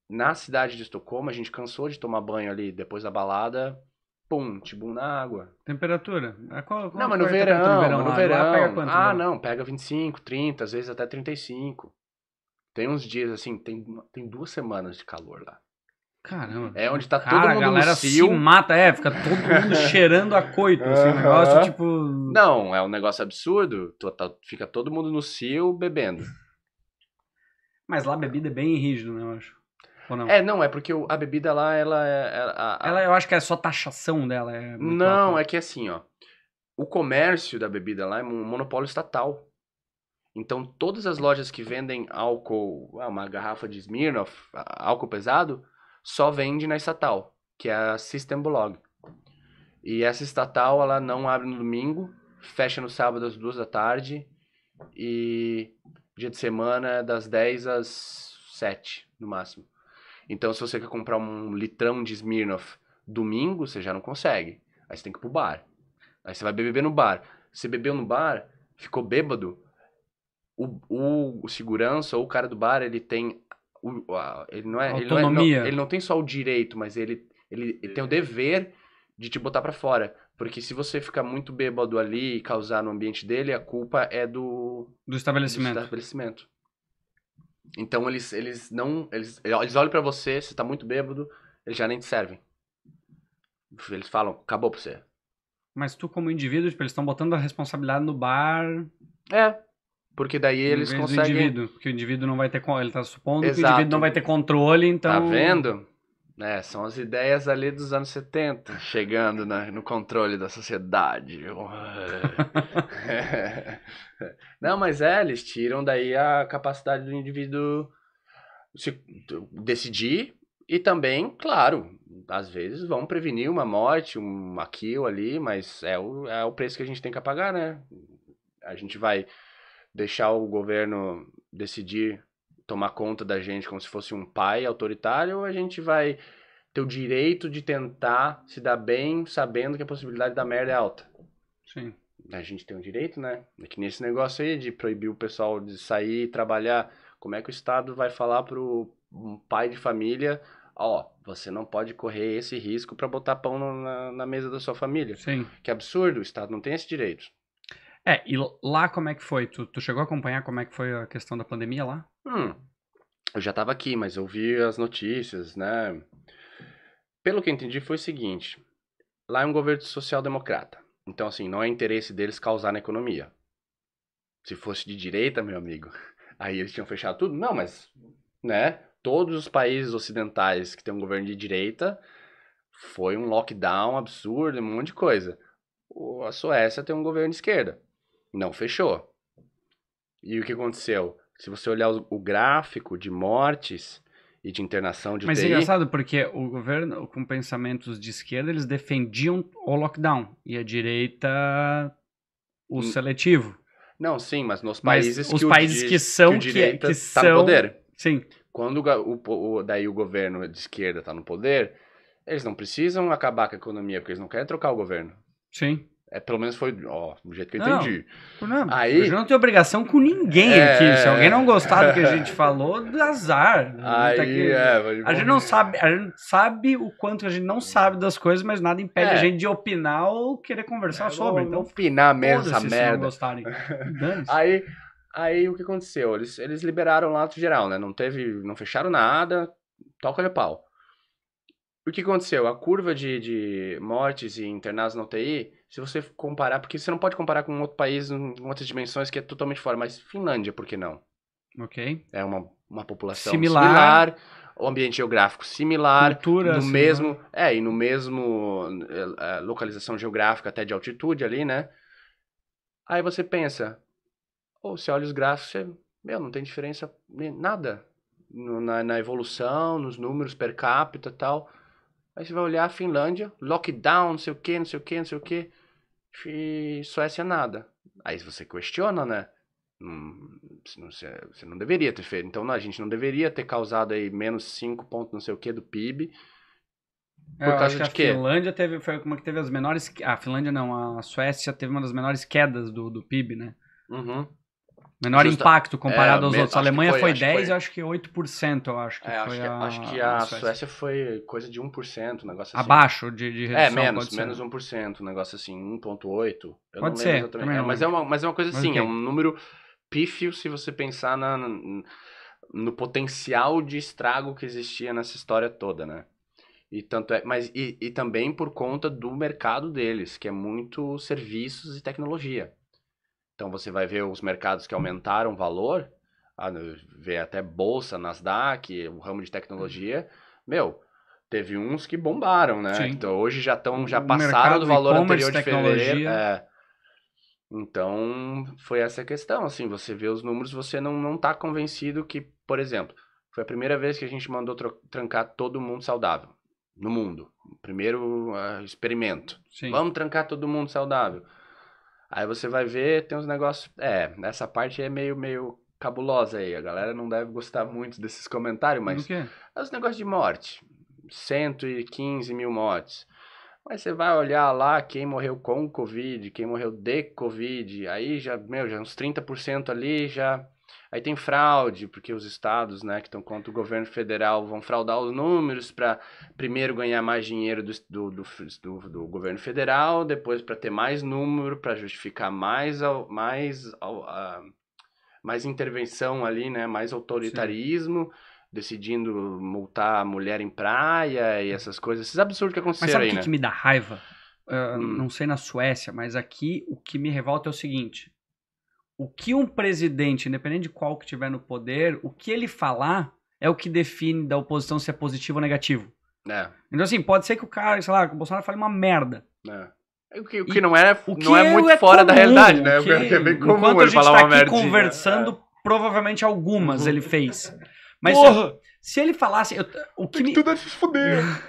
S2: Na cidade de Estocolmo, a gente cansou de tomar banho ali depois da balada. Pum, tibum na água.
S1: Temperatura? É, qual, qual não, mas no é verão, no verão, no ah, verão. Ah,
S2: não, pega 25, 30, às vezes até 35. Tem uns dias assim, tem, tem duas semanas de calor lá. Caramba. É onde tá todo mundo a galera se mata, é, fica todo mundo (laughs) cheirando
S1: a coito, assim, um negócio tipo...
S2: Não, é um negócio absurdo, tá, fica todo mundo no cio bebendo. Mas lá a bebida é bem rígido, né, eu acho. Não? É, não, é porque a bebida lá, ela é, é... A, a... Ela, eu acho que é só taxação dela. É não, alta. é que assim, ó, o comércio da bebida lá é um monopólio estatal. Então, todas as lojas que vendem álcool, ah, uma garrafa de Smirnoff, ah, álcool pesado, só vende na estatal, que é a sistemblog. E essa estatal, ela não abre no domingo, fecha no sábado às duas da tarde e dia de semana é das 10 às 7, no máximo. Então, se você quer comprar um litrão de Smirnoff domingo, você já não consegue. Aí você tem que ir pro bar. Aí você vai beber no bar. Você bebeu no bar, ficou bêbado, o, o segurança ou o cara do bar, ele tem. O, a, ele, não é, Autonomia. ele, não é, não, ele não tem só o direito, mas ele, ele, ele tem o dever de te botar para fora. Porque se você ficar muito bêbado ali e causar no ambiente dele, a culpa é do. Do estabelecimento. Do estabelecimento. Então eles, eles não. Eles, eles olham para você, você tá muito bêbado, eles já nem te servem. Eles falam, acabou pra você.
S1: Mas tu, como indivíduo, tipo, eles estão botando a responsabilidade no bar. É. Porque daí eles conseguem. Do indivíduo, porque o indivíduo não vai ter. Ele está supondo Exato. que o indivíduo não vai ter controle, então. Tá vendo?
S2: É, são as ideias ali dos anos 70, chegando na, no controle da sociedade. (laughs) não, mas é, eles tiram daí a capacidade do indivíduo se decidir e também, claro, às vezes vão prevenir uma morte, um aquilo ali, mas é o, é o preço que a gente tem que pagar, né? A gente vai deixar o governo decidir tomar conta da gente como se fosse um pai autoritário, ou a gente vai ter o direito de tentar se dar bem, sabendo que a possibilidade da merda é alta? Sim. A gente tem o um direito, né? É que nesse negócio aí de proibir o pessoal de sair e trabalhar, como é que o Estado vai falar pro pai de família, ó, você não pode correr esse risco para botar pão na, na mesa da sua família? Sim. Que absurdo, o Estado não tem esse direito.
S1: É, e lá como é que foi? Tu, tu chegou a acompanhar como é que foi a questão da pandemia lá?
S2: Hum, eu já estava aqui, mas eu vi as notícias, né? Pelo que eu entendi foi o seguinte, lá é um governo social-democrata, então assim, não é interesse deles causar na economia. Se fosse de direita, meu amigo, (laughs) aí eles tinham fechado tudo? Não, mas, né, todos os países ocidentais que têm um governo de direita, foi um lockdown absurdo, um monte de coisa. A Suécia tem um governo de esquerda não fechou. E o que aconteceu? Se você olhar o, gráfico de mortes e de internação de Mas UTI... é engraçado
S1: porque o governo, com pensamentos de esquerda, eles defendiam o lockdown e a direita o hum. seletivo.
S2: Não, sim, mas nos países mas que os países que são que, o direita que, que tá são... no poder. Sim. Quando o, o, daí o governo de esquerda está no poder, eles não precisam acabar com a economia, porque eles não querem trocar o governo. Sim. É, pelo menos foi, ó, do jeito que eu não, entendi.
S1: Não, aí, eu não tenho obrigação com ninguém é, aqui. Se alguém não gostar do que a (laughs) gente falou, azar. Aí, tá é, mas, a gente não sabe, a gente sabe o quanto a gente não sabe das coisas, mas nada impede é. a gente de opinar ou querer conversar é, sobre. Então, opinar mesmo essa merda.
S2: (laughs) aí, aí o que aconteceu? Eles, eles liberaram lá no geral, né? Não teve, não fecharam nada, toca o pau. O que aconteceu? A curva de, de mortes e internados na UTI, se você comparar, porque você não pode comparar com outro país em outras dimensões que é totalmente fora, mas Finlândia, por que não? Ok. É uma, uma população similar. similar o ambiente geográfico similar, Cultura, no similar. mesmo, é, e no mesmo é, é, localização geográfica até de altitude ali, né? Aí você pensa, ou oh, você olha os gráficos, você, meu, não tem diferença nada na, na evolução, nos números per capita, tal. Aí você vai olhar a Finlândia, lockdown, não sei o que, não sei o que, não sei o que, e Suécia nada. Aí você questiona, né? Hum, você não deveria ter feito. Então a gente não deveria ter causado aí menos 5 pontos não sei o é, que do PIB. Por causa de quê? A
S1: Finlândia teve, foi como que teve as menores. A Finlândia não, a Suécia teve uma das menores quedas do, do PIB, né? Uhum. Menor Justa... impacto é, comparado é, aos me... outros. A Alemanha foi, foi 10, foi... eu
S2: acho que 8%,
S1: eu acho que é, acho que, a... Acho que a, a Suécia.
S2: Suécia. foi coisa de 1%, um negócio assim. Abaixo de, de é, redução, É, menos, menos 1%, um negócio assim, 1.8. Eu pode ser, é, mas, é uma, mas é uma coisa assim, é um número pífio se você pensar na, no potencial de estrago que existia nessa história toda, né? E tanto é, mas e, e também por conta do mercado deles, que é muito serviços e tecnologia. Então você vai ver os mercados que aumentaram o valor, ah, vê até bolsa, Nasdaq, o ramo de tecnologia. Meu, teve uns que bombaram, né? Sim. Então hoje já estão já passaram do valor anterior de fevereiro. É. Então foi essa a questão, assim, você vê os números, você não não tá convencido que, por exemplo, foi a primeira vez que a gente mandou trancar todo mundo saudável no mundo. Primeiro uh, experimento. Sim. Vamos trancar todo mundo saudável. Aí você vai ver, tem uns negócios. É, essa parte é meio, meio cabulosa aí. A galera não deve gostar muito desses comentários, mas. Do quê? É os negócios de morte. 115 mil mortes. Mas você vai olhar lá quem morreu com Covid, quem morreu de Covid, aí já, meu, já uns 30% ali já Aí tem fraude, porque os estados, né, que estão contra o governo federal vão fraudar os números para primeiro ganhar mais dinheiro do, do, do, do governo federal, depois para ter mais número, para justificar mais, mais, mais intervenção ali, né, mais autoritarismo. Sim. Decidindo multar a mulher em praia e essas coisas, esses absurdos que aconteceram. Mas sabe o que, né? que me
S1: dá raiva? Uh, hum. Não sei na Suécia, mas aqui o que me revolta é o seguinte: o que um presidente, independente de qual que tiver no poder, o que ele falar é o que define da oposição se é positivo ou negativo. É. Então, assim, pode ser que o cara, sei lá, que o Bolsonaro fale uma merda.
S2: É. O que, é, o que não é, é o não é muito é fora comum, da realidade, né? que, o que (laughs) é bem comum ele falar tá uma merda. conversando,
S1: provavelmente algumas uhum. ele fez.
S2: (laughs) Mas Porra!
S1: Se, se ele falasse. Eu, o que, que me... tudo é se fuder. (laughs)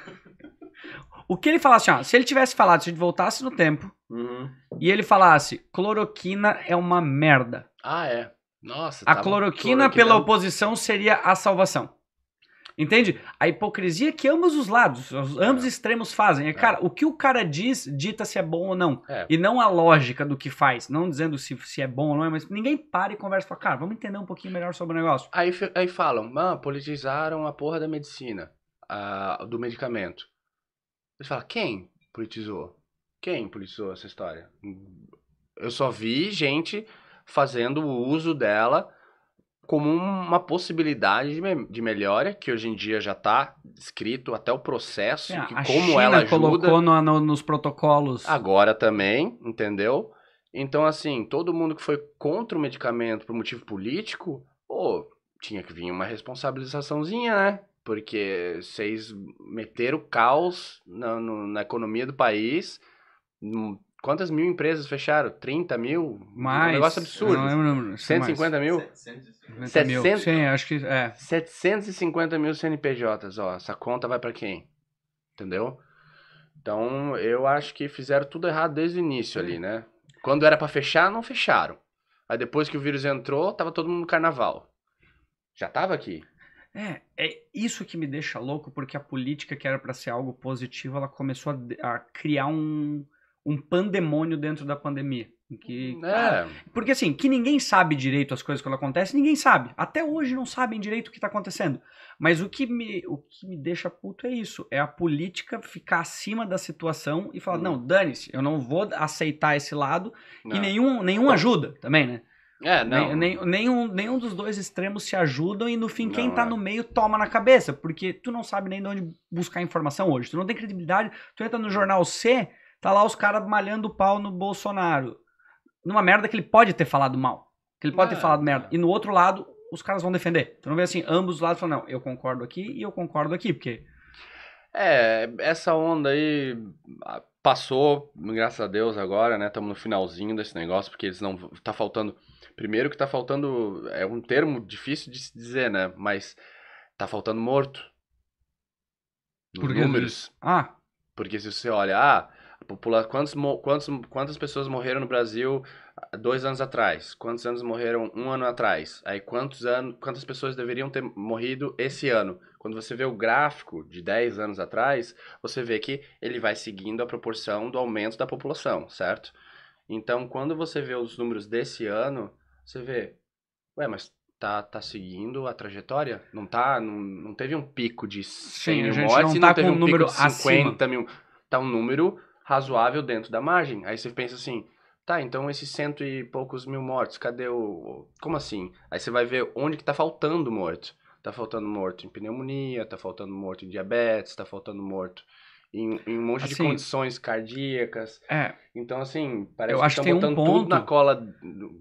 S1: O que ele falasse, assim, ó, se ele tivesse falado, se a gente voltasse no tempo uhum. e ele falasse, cloroquina é uma merda.
S2: Ah, é. Nossa. A tá cloroquina, cloroquina pela é
S1: oposição seria a salvação. Entende? A hipocrisia que ambos os lados, os, é. ambos é. extremos fazem. É, é. cara, é. o que o cara diz, dita se é bom ou não. É. E não a lógica do que faz.
S2: Não dizendo se, se é bom ou não mas ninguém para e conversa e fala, cara, vamos entender um pouquinho melhor sobre o negócio. Aí, aí falam, mano ah, politizaram a porra da medicina, a, do medicamento. Você fala, quem politizou? Quem politizou essa história? Eu só vi gente fazendo o uso dela como uma possibilidade de, me de melhora, que hoje em dia já está escrito até o processo, é, que como China ela ajuda... colocou
S1: no, no, nos protocolos. Agora
S2: também, entendeu? Então, assim, todo mundo que foi contra o medicamento por motivo político, pô, tinha que vir uma responsabilizaçãozinha, né? porque vocês meteram caos na, no, na economia do país. Hum, quantas mil empresas fecharam? 30 mil? Mais. Um negócio absurdo. Não lembro o número. 150 é mais. mil? 750 mil.
S1: Sim, acho que
S2: é. 750 mil CNPJs, ó. Essa conta vai para quem? Entendeu? Então, eu acho que fizeram tudo errado desde o início ali, né? Quando era para fechar, não fecharam. Aí depois que o vírus entrou, tava todo mundo no carnaval. Já tava aqui.
S1: É, é isso que me deixa louco, porque a política, que era para ser algo positivo, ela começou a, a, criar um, um pandemônio dentro da pandemia. Que, hum, é. cara, porque assim, que ninguém sabe direito as coisas que acontecem, ninguém sabe. Até hoje não sabem direito o que está acontecendo. Mas o que, me, o que me deixa puto é isso: é a política ficar acima da situação e falar, hum. não, dane-se, eu não vou aceitar esse lado não. e é. nenhum, nenhum ajuda também, né? É, não. Nem, nem, nenhum, nenhum dos dois extremos se ajudam e no fim não, quem tá é. no meio toma na cabeça, porque tu não sabe nem de onde buscar informação hoje. Tu não tem credibilidade. Tu entra no jornal C, tá lá os caras malhando o pau no Bolsonaro. Numa merda que ele pode ter falado mal. Que ele pode ter é, falado merda. É. E no outro lado, os caras vão defender. Tu não vê assim, ambos os lados falando, não, eu concordo aqui e eu concordo aqui, porque.
S2: É, essa onda aí ah, passou, graças a Deus agora, né? Estamos no finalzinho desse negócio, porque eles não. Tá faltando Primeiro que tá faltando. É um termo difícil de se dizer, né? Mas tá faltando morto. Por números. Ah. Porque se você olha, ah, a popula... quantos, quantos, quantas pessoas morreram no Brasil ah, dois anos atrás? Quantos anos morreram um ano atrás? Aí quantos anos, quantas pessoas deveriam ter morrido esse ano? Quando você vê o gráfico de 10 anos atrás, você vê que ele vai seguindo a proporção do aumento da população, certo? Então, quando você vê os números desse ano, você vê, ué, mas tá, tá seguindo a trajetória? Não tá, não, não teve um pico de 100 Sim, mil mortes não, tá não teve um, um número pico de 50 acima. mil. Tá um número razoável dentro da margem. Aí você pensa assim, tá, então esses cento e poucos mil mortos, cadê o... Como assim? Aí você vai ver onde que tá faltando morto. Tá faltando morto em pneumonia, tá faltando morto em diabetes, tá faltando morto em, em um monte assim, de condições cardíacas. É. Então, assim, parece eu que acho que tem botando um ponto... tudo na cola.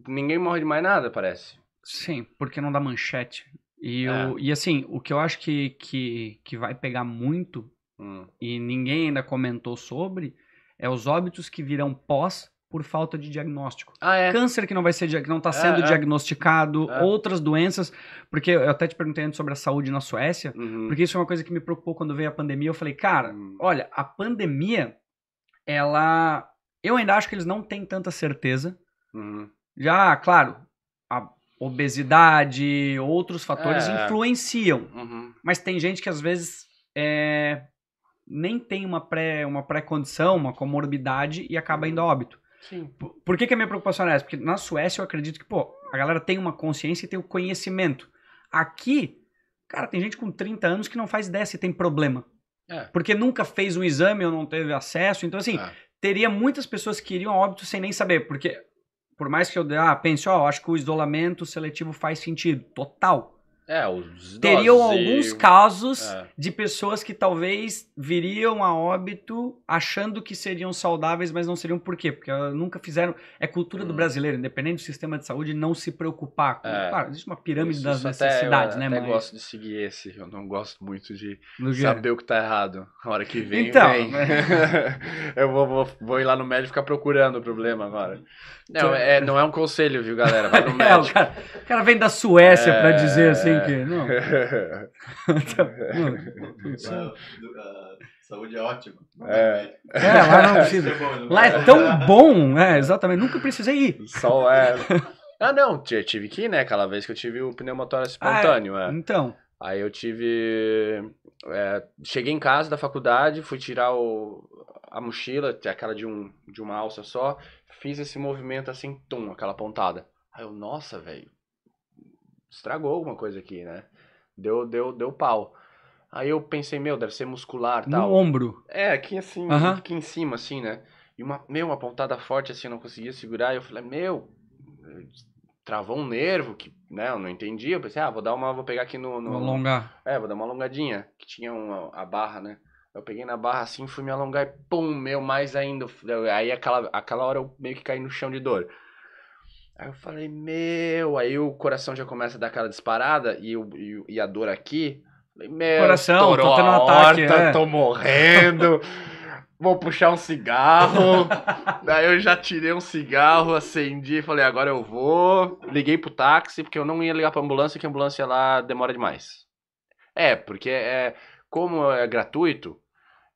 S2: Ninguém morre de mais nada, parece.
S1: Sim, porque não dá manchete. E, é. e assim, o que eu acho que, que, que vai pegar muito, hum. e ninguém ainda comentou sobre, é os óbitos que virão pós por falta de diagnóstico. Ah, é. Câncer que não vai ser que não está é, sendo é, diagnosticado, é. outras doenças, porque eu até te perguntei antes sobre a saúde na Suécia, uhum. porque isso é uma coisa que me preocupou quando veio a pandemia. Eu falei, cara, hum. olha, a pandemia, ela, eu ainda acho que eles não têm tanta certeza. Uhum. Já, claro, a obesidade, outros fatores é, é. influenciam, uhum. mas tem gente que às vezes nem tem uma pré uma pré condição, uma comorbidade e acaba indo a óbito. Sim. Por, que, que a minha preocupação era essa? Porque na Suécia eu acredito que, pô, a galera tem uma consciência e tem o conhecimento. Aqui, cara, tem gente com 30 anos que não faz ideia se tem problema. É. Porque nunca fez um exame ou não teve acesso. Então, assim, é. teria muitas pessoas que iriam a óbito sem nem saber. Porque, por mais que eu ah, pense, ó, oh, acho que o isolamento seletivo faz sentido. Total. É, os Teriam alguns casos é. de pessoas que talvez viriam a óbito achando que seriam saudáveis, mas não seriam por quê? Porque nunca fizeram. É cultura hum. do brasileiro, independente do sistema de saúde, não se preocupar. Com... É. Claro, existe uma pirâmide isso, das isso necessidades, até, eu, né, Eu mas...
S2: gosto de seguir esse, eu não gosto muito de no saber o que tá errado. A hora que vem, então, vem. (laughs) eu vou, vou, vou, ir lá no médico ficar procurando o problema agora. Não, é, não é um conselho, viu, galera? Vai no médico. (laughs) é, o, cara, o, cara, vem da Suécia é... para dizer assim. É. quê? Não.
S1: (laughs)
S2: Tá Saúde é ótima. É. é, é lá não precisa. (laughs) É lá é tão
S1: bom, é, exatamente. Nunca precisei ir.
S2: Só é. Ah, não, tive que ir, né? Aquela vez que eu tive o pneumotórax espontâneo. Ah, é. Então. Aí eu tive. É, cheguei em casa da faculdade, fui tirar o, a mochila, aquela de, um, de uma alça só, fiz esse movimento assim, tum, aquela pontada. Aí eu, nossa, velho, estragou alguma coisa aqui, né? Deu, deu, deu pau. Aí eu pensei, meu, deve ser muscular no tal. No ombro. É, aqui assim, aqui em cima, assim, né? E uma, meu, uma pontada forte, assim, eu não conseguia segurar. E eu falei, meu, travou um nervo, que, né, eu não entendi. Eu pensei, ah, vou dar uma, vou pegar aqui no... no vou alongar. É, vou dar uma alongadinha, que tinha uma, a barra, né? Eu peguei na barra assim, fui me alongar e pum, meu, mais ainda. Aí aquela, aquela hora eu meio que caí no chão de dor. Aí eu falei, meu, aí o coração já começa a dar aquela disparada e, o, e, e a dor aqui. Falei, meu, coração, tô tá tendo um ataque, horta, é. tô morrendo. vou puxar um cigarro. Daí (laughs) eu já tirei um cigarro, acendi, falei, agora eu vou. Liguei pro táxi, porque eu não ia ligar pra ambulância, que a ambulância lá demora demais. É, porque é, é como é gratuito,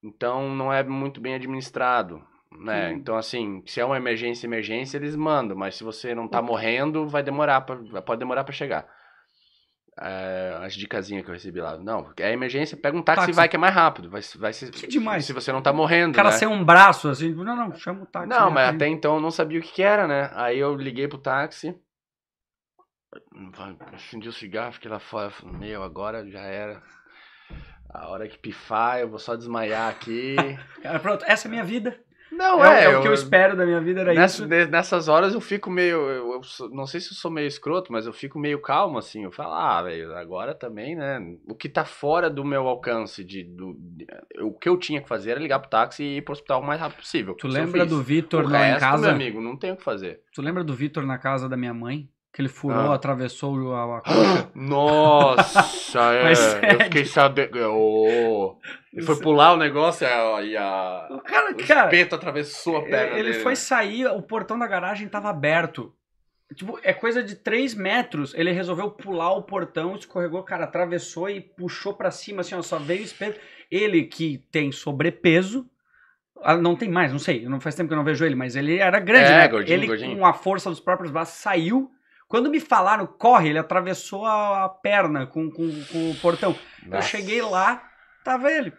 S2: então não é muito bem administrado. Né? Hum. Então, assim, se é uma emergência, emergência, eles mandam, mas se você não tá morrendo, vai demorar, pra, pode demorar para chegar. É, as dicas que eu recebi lá. Não, é emergência, pega um táxi, táxi. e vai, que é mais rápido. Vai, vai se, que demais. Se você não tá morrendo. O cara né? sem
S1: um braço, assim, não, não, chama o táxi. Não, né, mas
S2: até então eu não sabia o que, que era, né? Aí eu liguei pro táxi, acendi o cigarro, fiquei lá fora. Falei, Meu, agora já era. A hora que pifar, eu vou só desmaiar aqui. (laughs)
S1: Cara, pronto, essa é minha vida. Não, é, é, é o que eu, eu espero da minha vida era nessa,
S2: isso. Nessas horas eu fico meio. Eu, eu, não sei se eu sou meio escroto, mas eu fico meio calmo, assim. Eu falo, ah, velho, agora também, né? O que tá fora do meu alcance, de, do, de, o que eu tinha que fazer era ligar pro táxi e ir pro hospital o mais rápido possível. Tu lembra do Vitor lá em casa? meu amigo, não tem o que fazer. Tu lembra
S1: do Vitor na casa da minha mãe? Que ele furou, ah. atravessou a, a (gasps) Nossa, (laughs) é. Mas, Eu
S2: fiquei sabendo. Oh. Ele foi pular o negócio é, e a. O cara, o espeto atravessou a é, perna. Ele dele, foi né?
S1: sair, o portão da garagem estava aberto. Tipo, é coisa de 3 metros. Ele resolveu pular o portão, escorregou, cara, atravessou e puxou para cima, assim, ó, só veio o espelho. Ele que tem sobrepeso, ah, não tem mais, não sei, não faz tempo que eu não vejo ele, mas ele era grande, é, né? Gordinho, ele gordinho. com a força dos próprios braços saiu quando me falaram, corre, ele atravessou a, a perna com, com, com, o portão. Nossa. Eu cheguei lá, tava ele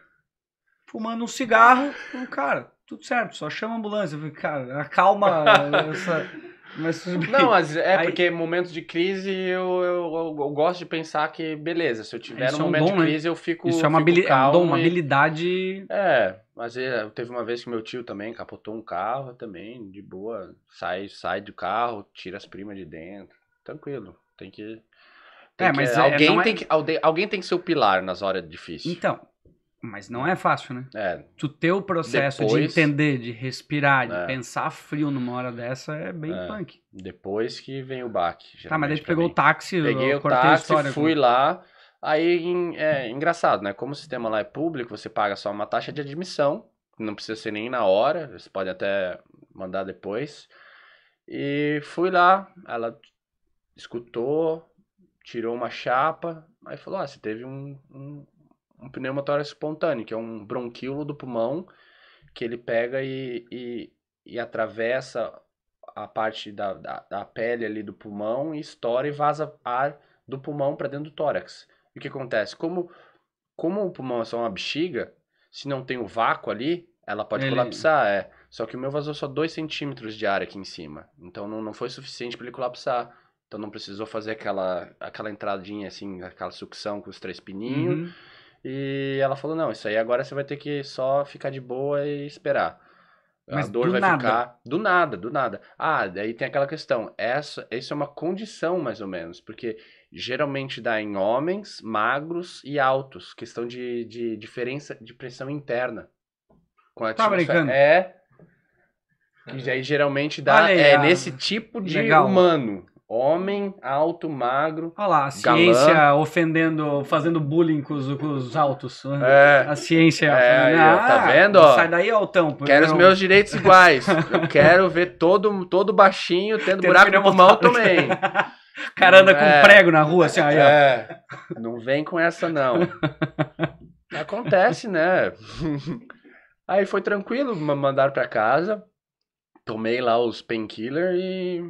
S1: fumando um cigarro. Um cara, tudo certo, só chama a ambulância. Eu falei, cara, acalma essa... (laughs) Mas, não, mas é aí...
S2: porque momentos de crise eu, eu, eu, eu, gosto de pensar que, beleza, se eu tiver é um momento é um dom, de né? crise, né? eu fico. Isso é uma, habilidade, é um dom, uma habilidade. É, mas eu, é, teve uma vez que meu tio também capotou um carro também, de boa. Sai, sai do carro, tira as primas de dentro tranquilo. Tem que.
S1: Tem é, que, mas é, alguém, é tem é... que,
S2: alguém, tem que ser o pilar nas horas difíceis. Então, mas não é fácil, né? É.
S1: Tu ter o processo Depois, de entender, de respirar, de é. pensar frio numa hora dessa é bem é. punk.
S2: Depois que vem o baque. Tá, mas ele
S1: tu pegou o táxi, Peguei o táxi, fui
S2: lá. Aí é engraçado, né? Como o sistema lá é público, você paga só uma taxa de admissão. Não precisa ser nem na hora, você pode até mandar depois. E fui lá, ela escutou, tirou uma chapa, aí falou: ah, você teve um, um, um pneumotórax espontâneo, que é um bronquíolo do pulmão, que ele pega e, e, e atravessa a parte da, da, da, pele ali do pulmão e estoura e vaza ar do pulmão para dentro do tórax. E o que acontece? Como, como o pulmão é só uma bexiga, se não tem o vácuo ali, ela pode ele... colapsar, é. Só que o meu vazou só 2 centímetros de ar aqui em cima. Então não, não foi suficiente para ele colapsar. Então não precisou fazer aquela, aquela entradinha assim, aquela sucção com os três pininhos. Uhum. E ela falou, não, isso aí agora você vai ter que só ficar de boa e esperar. Mas a dor vai nada. ficar do nada, do nada. Ah, daí tem aquela questão. Essa, isso é uma condição, mais ou menos, porque geralmente dá em homens magros e altos, questão de, de diferença de pressão interna. Com a tá brincando? É. é. e aí geralmente dá. Aí, é a... nesse tipo de Legal. humano. Homem, alto, magro. Olha lá, a ciência
S1: galã. ofendendo, fazendo bullying com os, com os altos. É, a
S2: ciência. É, tá ah, tá vendo? Ó, sai daí, altão. Quero não... os meus direitos iguais. Eu (laughs) quero ver todo, todo baixinho tendo buraco no pulmão também. (laughs) O cara anda com é. prego na rua, assim, aí, é, Não vem com essa, não. (laughs) Acontece, né? Aí foi tranquilo, mandaram pra casa. Tomei lá os painkiller e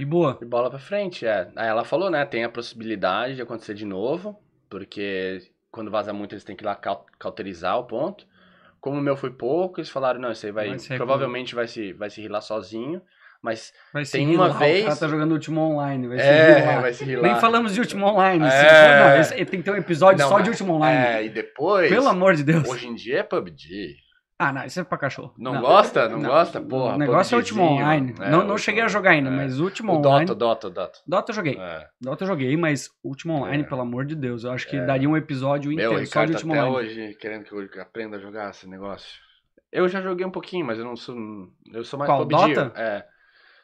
S2: e boa. E bola pra frente, é. Aí ela falou, né, tem a possibilidade de acontecer de novo, porque quando vaza muito eles têm que ir lá cauterizar o ponto. Como o meu foi pouco, eles falaram, não, isso aí vai, vai provavelmente vai se, vai se rilar sozinho. Mas tem uma rilar, vez. O cara tá
S1: jogando último online, vai é, se rilar. Vai se rilar. Nem falamos de último online. É... Não, tem que ter um episódio não, só mas... de último online. É, e depois. Pelo amor de Deus. Hoje
S2: em dia é PUBG.
S1: Ah, não, isso é pra cachorro. Não, não. gosta? Não,
S2: não, gosta? Porra. O negócio é o último Online. É, não, não cheguei a
S1: jogar ainda, é. mas o o Online. Dota, Dota, Dota. Dota eu joguei. É. Dota eu joguei, mas último é. Online, pelo amor de Deus, eu acho que é. daria um episódio inteiro Meu, só de Ultima até Online.
S2: hoje querendo que eu aprenda a jogar esse negócio. Eu já joguei um pouquinho, mas eu não sou. Eu sou mais Qual, PUBG. Dota? É.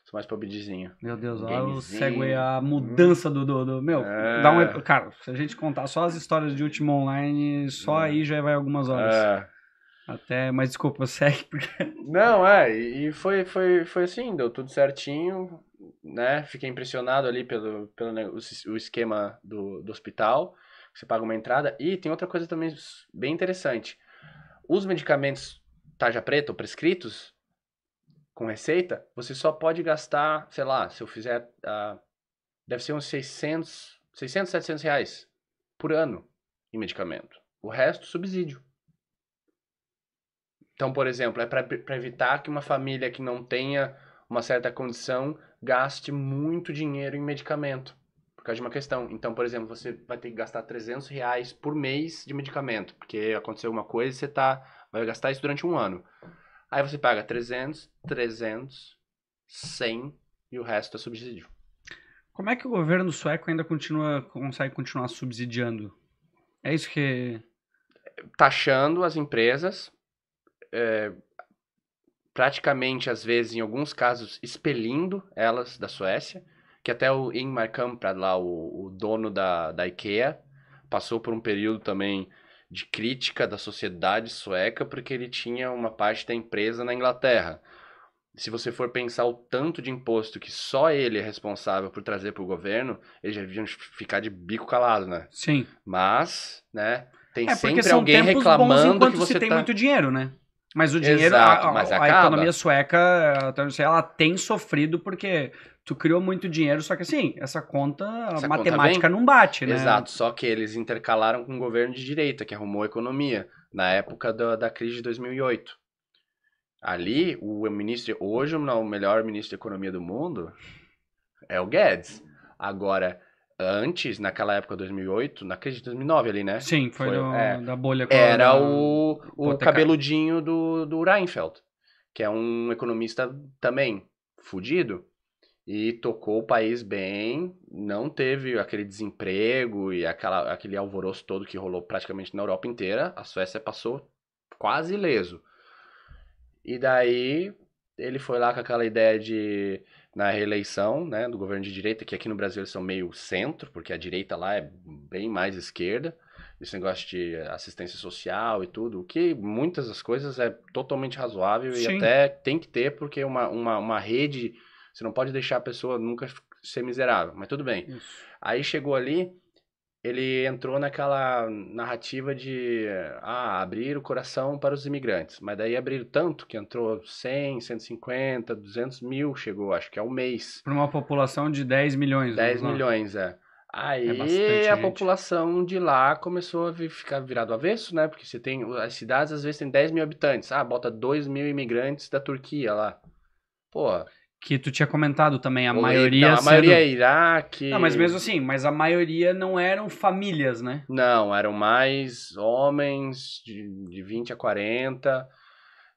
S2: Sou mais PUBGzinho. Meu Deus, olha o segue a hum.
S1: mudança do. do, do meu, é. dá um. Cara, se a gente contar só as histórias de último Online, só hum. aí já vai algumas horas. É. Até, mas desculpa, segue. É porque...
S2: Não, é, e foi, foi, foi assim, deu tudo certinho, né? Fiquei impressionado ali pelo, pelo o esquema do, do hospital, você paga uma entrada. E tem outra coisa também bem interessante. Os medicamentos taja preta ou prescritos, com receita, você só pode gastar, sei lá, se eu fizer, uh, deve ser uns 600, 600, 700 reais por ano em medicamento. O resto, subsídio. Então, por exemplo, é para evitar que uma família que não tenha uma certa condição gaste muito dinheiro em medicamento por causa de uma questão. Então, por exemplo, você vai ter que gastar 300 reais por mês de medicamento, porque aconteceu uma coisa e você tá, vai gastar isso durante um ano. Aí você paga 300, 300, 100 e o resto é subsídio.
S1: Como é que o governo sueco ainda continua, consegue continuar
S2: subsidiando? É isso que... Taxando as empresas é, praticamente, às vezes, em alguns casos, expelindo elas da Suécia, que até o Ingmar Kamprad, lá, o, o dono da, da IKEA, passou por um período também de crítica da sociedade sueca, porque ele tinha uma parte da empresa na Inglaterra. Se você for pensar o tanto de imposto que só ele é responsável por trazer para o governo, eles já deviam ficar de bico calado, né? Sim. Mas, né, tem é sempre alguém reclamando que você tem tá... muito
S1: dinheiro, né? Mas o dinheiro, Exato, a, mas a, economia sueca, ela tem sofrido porque tu criou muito dinheiro, só que assim, essa conta essa matemática conta não
S2: bate, né? Exato, só que eles intercalaram com o governo de direita, que arrumou a economia, na época da, da crise de 2008. Ali, o ministro, hoje o melhor ministro da economia do mundo é o Guedes. Agora, antes, naquela época, 2008, na crise 2009 ali, né? Sim, foi, foi do, é,
S1: da bolha. Era a... o, o cabeludinho
S2: do, do Reinfeldt, que é um economista também fudido. E tocou o país bem, não teve aquele desemprego e aquela, aquele alvoroço todo que rolou praticamente na Europa inteira. A Suécia passou quase ileso. E daí ele foi lá com aquela ideia de na reeleição né, do governo de direita, que aqui no Brasil eles são meio centro, porque a direita lá é bem mais esquerda, esse negócio de assistência social e tudo, o que muitas das coisas é totalmente razoável Sim. e até tem que ter, porque uma, uma, uma rede, você não pode deixar a pessoa nunca ser miserável, mas tudo bem. Isso. Aí chegou ali, ele entrou naquela narrativa de ah, abrir o coração para os imigrantes. Mas daí abriram tanto que entrou 100, 150, 200 mil, chegou, acho que é um mês.
S1: Para uma população de 10 milhões. 10 né? milhões,
S2: é. Aí é a gente. população de lá começou a ficar virado avesso, né? Porque você tem. As cidades às vezes tem 10 mil habitantes. Ah, bota 2 mil imigrantes da Turquia lá. Pô,
S1: que tu tinha comentado também, a o maioria. Não, a sendo... maioria é
S2: Iraque. Não, mas mesmo assim, mas a maioria não eram famílias, né? Não, eram mais homens de, de 20 a 40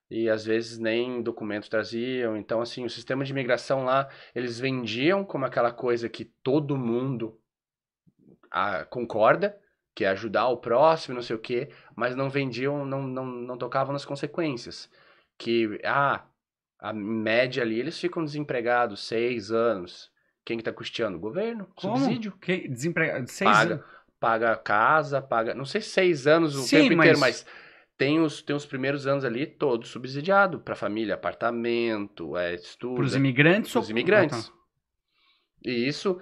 S2: e às vezes nem documento traziam. Então, assim, o sistema de imigração lá, eles vendiam como aquela coisa que todo mundo a, ah, concorda, que é ajudar o próximo, não sei o quê, mas não vendiam, não, não, não tocavam nas consequências. Que, ah, a média ali, eles ficam desempregados seis anos. Quem que tá custeando? O governo? Como? Subsídio? quem
S1: desempregado? Seis paga, anos.
S2: Paga casa, paga. Não sei seis anos o Sim, tempo mas... inteiro, mas tem os, tem os primeiros anos ali todo subsidiado para família, apartamento, é, estudo. Para os imigrantes? Para os imigrantes. Ah, tá. E isso,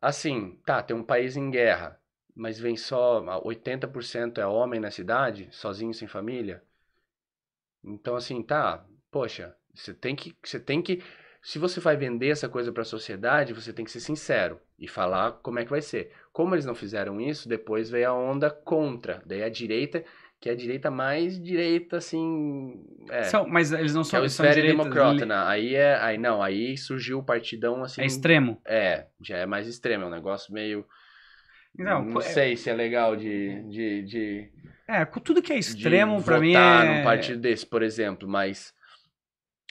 S2: assim, tá, tem um país em guerra, mas vem só 80% é homem na cidade, sozinho, sem família. Então, assim, tá, poxa, você tem que, você tem que, se você vai vender essa coisa para a sociedade, você tem que ser sincero e falar como é que vai ser. Como eles não fizeram isso, depois veio a onda contra, daí a direita que é a direita mais direita, assim. É. São, mas eles não são. Que é o são direita, democrata, li... Né? aí é, aí não, aí surgiu o partidão assim. É extremo. É, já é mais extremo, é um negócio meio. Não, não é... sei se é legal de, é. de, de. É, tudo que é extremo para mim. Votar é... num partido desse, por exemplo, mas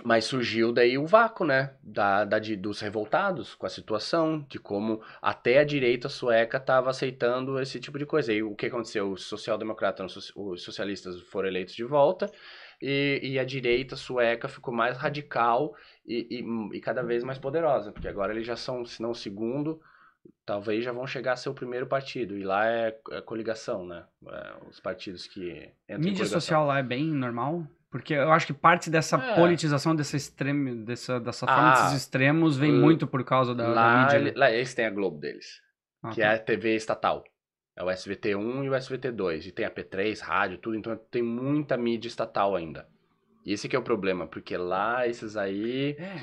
S2: mas surgiu daí o vácuo, né, da, da, de, dos revoltados com a situação, de como até a direita sueca estava aceitando esse tipo de coisa. E o que aconteceu? Os social-democratas, os socialistas foram eleitos de volta, e, e, a direita sueca ficou mais radical e, e, e cada vez mais poderosa, porque agora eles já são, se não o segundo, talvez já vão chegar a ser o primeiro partido. E lá é, é coligação, né? É, os partidos que. Mídia social
S1: lá é bem normal? Porque eu acho que parte dessa é. politização, dessa, extreme, dessa, dessa forma ah, desses extremos, vem muito por causa da, lá, da mídia. Ele, né?
S2: lá eles têm a Globo deles, ah, que tá. é a TV estatal. É o SVT1 e o SVT2. E tem a P3, rádio, tudo. Então tem muita mídia estatal ainda. E esse que é o problema, porque lá esses aí. É.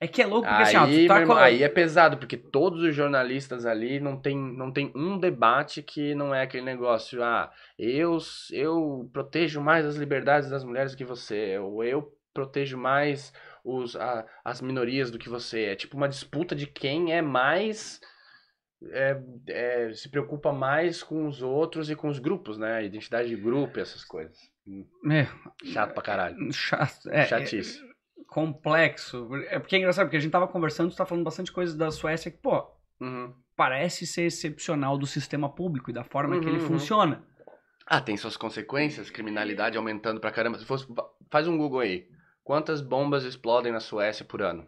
S2: É que é louco porque aí, assim, ó, tá com... aí é pesado, porque todos os jornalistas ali não tem, não tem um debate que não é aquele negócio, ah, eu, eu protejo mais as liberdades das mulheres do que você, ou eu protejo mais os, a, as minorias do que você. É tipo uma disputa de quem é mais. É, é, se preocupa mais com os outros e com os grupos, né? Identidade de grupo e essas coisas. É, Chato pra caralho.
S1: Chato, é, Chatice complexo. É porque é engraçado, porque a gente tava conversando, tu tá falando bastante coisas da Suécia que, pô, uhum. parece ser excepcional do sistema público e da forma uhum, que ele uhum, uhum. funciona.
S2: Ah, tem suas consequências, criminalidade aumentando pra caramba. Se fosse, faz um Google aí. Quantas bombas explodem na Suécia por ano?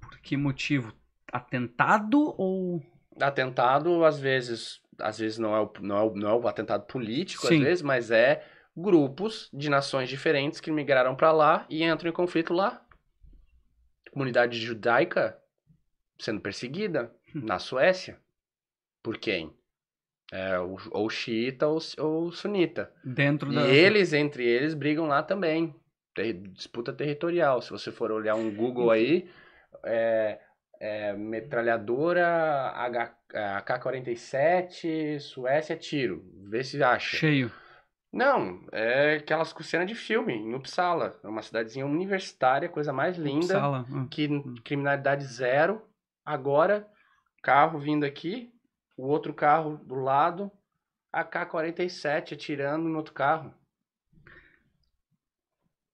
S2: Por que motivo? Atentado ou. Atentado, às vezes. Às vezes não é o, não é o, não é o atentado político, Sim. às vezes, mas é grupos de nações diferentes que migraram para lá e entram em conflito lá. Comunidade judaica sendo perseguida hum. na Suécia. Por quem? É, ou, xiita ou, ou sunita.
S1: Dentro da... E eles,
S2: entre eles, brigam lá também. Ter, disputa territorial. Se você for olhar um Google aí, é, é, metralhadora é, AK-47, Suécia, tiro. Vê se acha. Cheio. Não, é aquelas cenas de filme, em Uppsala. É uma cidadezinha universitária, coisa mais linda. Uppsala. Hum. Que criminalidade zero. Agora, carro vindo aqui, o outro carro do lado, AK-47 atirando no outro carro.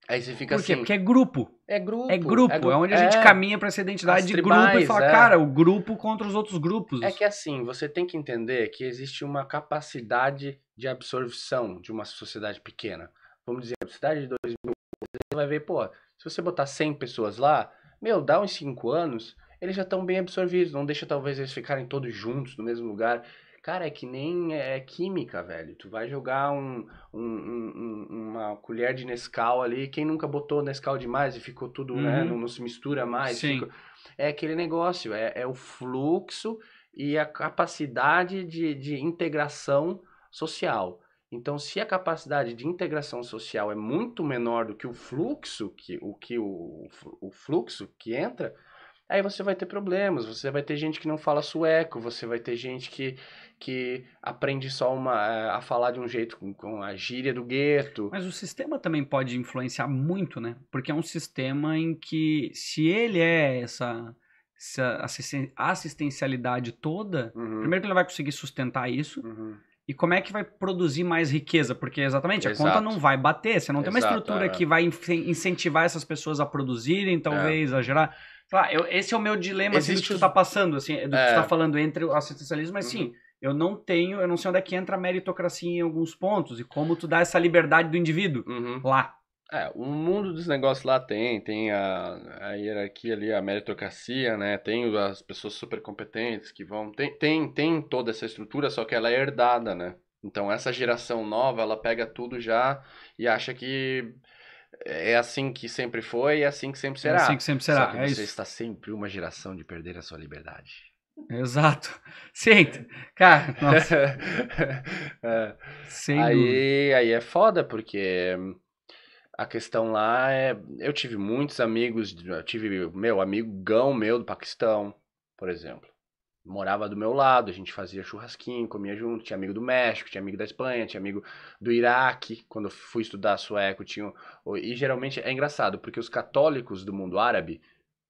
S2: Aí você fica Por quê? assim. Porque é grupo. É grupo. É grupo. É, grupo. é onde a gente é. caminha
S1: para essa identidade de grupo e fala, é. cara, o grupo contra os outros grupos. É que
S2: assim, você tem que entender que existe uma capacidade de absorção de uma sociedade pequena. Vamos dizer, a cidade de dois mil, você vai ver, pô, se você botar 100 pessoas lá, meu, dá uns 5 anos, eles já estão bem absorvidos. Não deixa talvez eles ficarem todos juntos no mesmo lugar. Cara, é que nem é, é, química, velho. Tu vai jogar um, um, um, uma colher de Nescau ali. Quem nunca botou Nescau demais e ficou tudo, né, uhum. né? Não, não, se mistura mais. Sim. É aquele negócio, é, é o fluxo e a capacidade de, de integração social. Então, se a capacidade de integração social é muito menor do que o fluxo que o, que o, o fluxo que entra, aí você vai ter problemas, você vai ter gente que não fala sueco, você vai ter gente que que aprende só uma, eh, a falar de um jeito com, com, a gíria do gueto. Mas
S1: o sistema também pode influenciar muito, né? Porque é um sistema em que, se ele é essa, essa assistencialidade toda, uhum. primeiro que ele vai conseguir sustentar isso. Uhum. E como é que vai produzir mais riqueza? Porque exatamente, Exato. a conta não vai bater. Você não Exato, tem uma estrutura é. que vai incentivar essas pessoas a produzirem, talvez, é. a gerar. Sei lá, eu, esse é o meu dilema Assim, do que tu está passando, assim, do que tá é. tu falando entre o assistencialismo, mas uhum. sim eu não tenho, eu não sei onde é que entra a meritocracia em alguns pontos e como tu dá essa liberdade do
S2: indivíduo uhum. lá. É, o mundo dos negócios lá tem, tem a, a hierarquia ali, a meritocracia, né? Tem as pessoas super competentes que vão. Tem, tem, tem toda essa estrutura, só que ela é herdada, né? Então essa geração nova, ela pega tudo já e acha que é assim que sempre foi e é assim que sempre é será. É assim que sempre será. Só que é você isso. está sempre uma geração de perder a sua liberdade.
S1: Exato. Senta.
S2: Cara, (laughs) nossa. é. aí, aí é foda, porque a questão lá é. Eu tive muitos amigos, eu tive meu amigão meu do Paquistão, por exemplo. Morava do meu lado, a gente fazia churrasquinho, comia junto. Tinha amigo do México, tinha amigo da Espanha, tinha amigo do Iraque. Quando eu fui estudar sueco, tinha. E geralmente é engraçado, porque os católicos do mundo árabe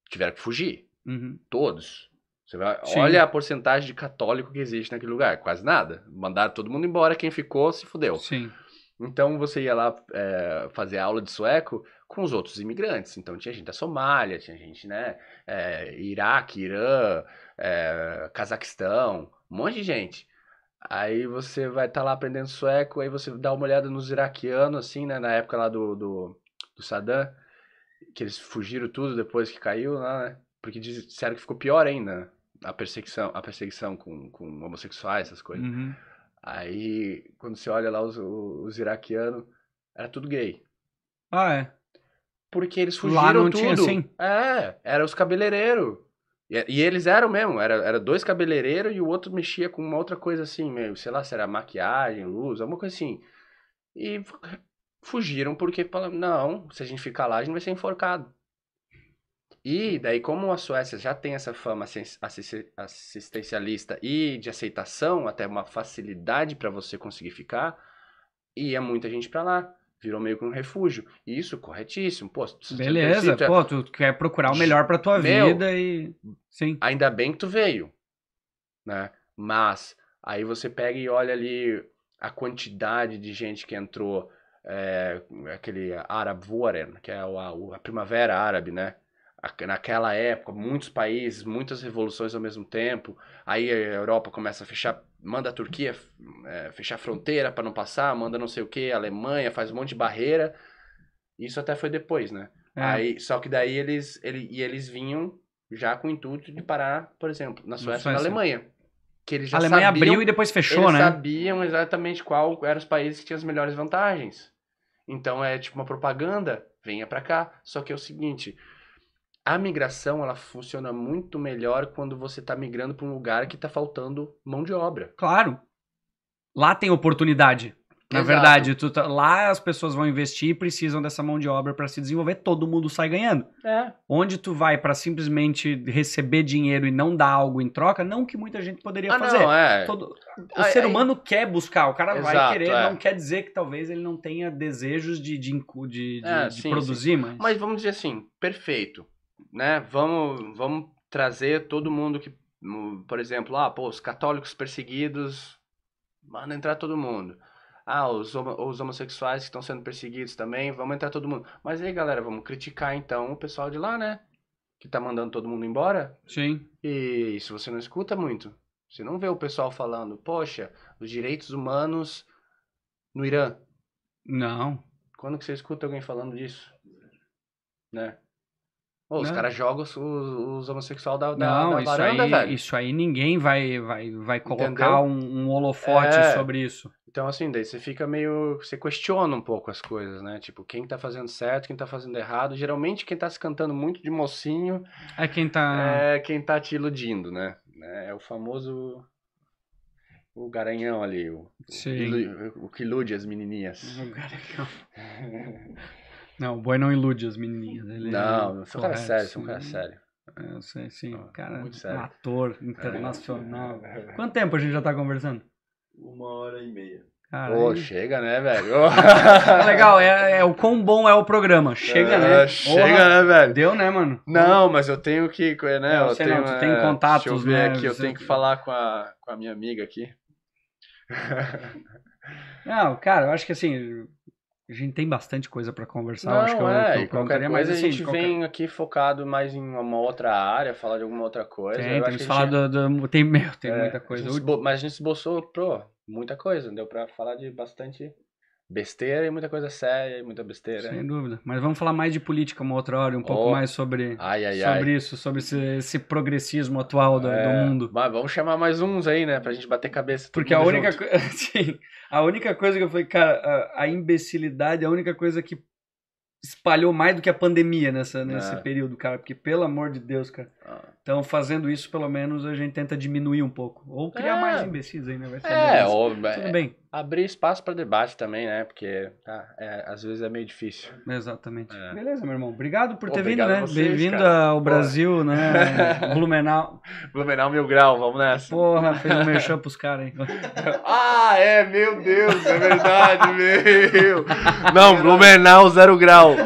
S2: tiveram que fugir. Uhum. Todos. Você vai, olha a porcentagem de católico que existe naquele lugar, quase nada. Mandaram todo mundo embora, quem ficou se fudeu. Sim. Então você ia lá é, fazer aula de sueco com os outros imigrantes. Então tinha gente da Somália, tinha gente, né? É, Iraque, Irã, é, Cazaquistão, um monte de gente. Aí você vai estar tá lá aprendendo sueco, aí você dá uma olhada nos iraquianos, assim, né? Na época lá do, do, do Saddam, que eles fugiram tudo depois que caiu lá, né? Porque disseram que ficou pior ainda, né? a perseguição, a perseguição com, com homossexuais, essas coisas. Uhum. Aí, quando você olha lá os, os iraquianos, era tudo gay. Ah, é? Porque eles fugiram lá não tudo. Tinha assim? É, era os cabeleireiros. E, e, eles eram mesmo, era, era dois cabeleireiros e o outro mexia com uma outra coisa assim, meio, sei lá, se era maquiagem, luz, alguma coisa assim. E fugiram porque falaram, não, se a gente ficar lá, a gente vai ser enforcado. E daí, como a Suécia já tem essa fama assistencialista e de aceitação, até uma facilidade para você conseguir ficar, ia muita gente para lá. Virou meio que um refúgio. E isso, corretíssimo. Pô, Beleza, pô,
S1: tu quer procurar o melhor para tua Meu, vida
S2: e. Sim. Ainda bem que tu veio. Né? Mas aí você pega e olha ali a quantidade de gente que entrou. É, aquele árabe Voren, que é a, a primavera árabe, né? naquela época, muitos países, muitas revoluções ao mesmo tempo. Aí a Europa começa a fechar, manda a Turquia é, fechar fronteira para não passar, manda não sei o que, Alemanha faz um monte de barreira. Isso até foi depois, né? É. Aí, só que daí eles, ele, e eles vinham já com o intuito de parar, por exemplo, na Suécia e na Alemanha. Que eles já a Alemanha sabiam, abriu e depois fechou, eles né? sabiam exatamente qual eram os países que tinham as melhores vantagens. Então é tipo uma propaganda, venha para cá. Só que é o seguinte, a migração ela funciona muito melhor quando você está migrando para um lugar que está faltando mão de obra. Claro.
S1: Lá tem oportunidade. Na Exato. verdade, tá, lá as pessoas vão investir e precisam dessa mão de obra para se desenvolver, todo mundo sai ganhando. É. Onde tu vai para simplesmente receber dinheiro e não dar algo em troca, não que muita gente poderia ah, fazer. Não, é. todo,
S2: o ser humano quer buscar, o cara Exato, vai querer, é. não
S1: quer dizer que talvez ele não tenha desejos de, de, de, de, é, de sim, produzir, sim. mas.
S2: Mas vamos dizer assim, perfeito né, vamos, vamos trazer todo mundo que, hum, por exemplo, ah, pô, os católicos perseguidos, manda entrar todo mundo. Ah, os, homo, os homossexuais que estão sendo perseguidos também, vamos entrar todo mundo. Mas aí, galera, vamos criticar então o pessoal de lá, né? Que tá mandando todo mundo embora. Sim. E isso você não escuta muito. Você não vê o pessoal falando, poxa, os direitos humanos no Irã. Não. Quando que você escuta alguém falando disso? Né? Pô, os né? caras jogam os, os homossexuais da, da, não, da isso baranda, aí, velho.
S1: Isso aí ninguém vai, vai, vai colocar um, um, holofote é. sobre
S2: isso. Então, assim, daí você fica meio. Você questiona um pouco as coisas, né? Tipo, quem tá fazendo certo, quem tá fazendo errado. Geralmente, quem tá se cantando muito de mocinho. É quem tá. É quem tá te iludindo, né? né? É o famoso. O garanhão ali. O, Sim. o que ilude as menininhas. O garanhão. (laughs)
S1: Não, o boy não ilude as menininhas. Ele é não, eu sou um cara sério, sou um cara sério. É, eu sei, sim. Ah, cara, muito sério. um ator é. internacional. É. Quanto tempo a gente já tá conversando? Uma
S2: hora e meia. Cara, Pô, aí. chega, né, velho? (laughs) Legal,
S1: é, é, o quão bom é o programa. Chega, é, né? Chega, né, velho? Deu, né, mano? Não, mas eu tenho
S2: que, né? eu, eu tenho, não, tu tem contatos, deixa eu né, ver né, aqui, eu tenho que, que falar com a, com a minha amiga aqui.
S1: Não, cara, eu acho que assim, a gente tem bastante coisa para conversar, Não, acho é é, que eu, é, eu qualquer mais assim, a gente qualquer...
S2: vem aqui focado mais em uma outra área, falar de alguma outra coisa. Tem, falado
S1: gente... do, do, tem meu, tem é, muita coisa. A
S2: Mas a gente esboçou, pro, muita coisa, deu para falar de bastante besteira e muita coisa séria e muita besteira. Sem né? dúvida.
S1: Mas vamos falar mais de política uma outra hora, um oh. pouco mais sobre, ai, ai, sobre ai. isso, sobre esse, esse progressismo atual do, é, do, mundo.
S2: Mas vamos chamar mais uns aí, né, pra gente bater cabeça.
S1: Porque a única, co... (laughs) Sim, a única coisa que eu falei, cara, a, a imbecilidade é a única coisa que espalhou mais do que a pandemia nessa, nesse é. período, cara. Porque, pelo amor de Deus, cara. Ah. Então, fazendo isso, pelo menos, a gente tenta diminuir um pouco. Ou criar é. mais imbecis aí, né? Vai ser é, ou, é, Tudo bem
S2: abrir espaço para debate também, né? Porque ah, é, às vezes é meio difícil. Exatamente. É.
S1: Beleza, meu irmão. Obrigado por ter Obrigado vindo, né? Bem-vindo ao Brasil, Porra. né? (laughs) Blumenau. Blumenau Mil Grau, vamos nessa. Porra, fez um merchan (laughs) pros caras, hein?
S2: (laughs) ah, é, meu Deus, é verdade, meu. Não, Blumenau Zero Grau.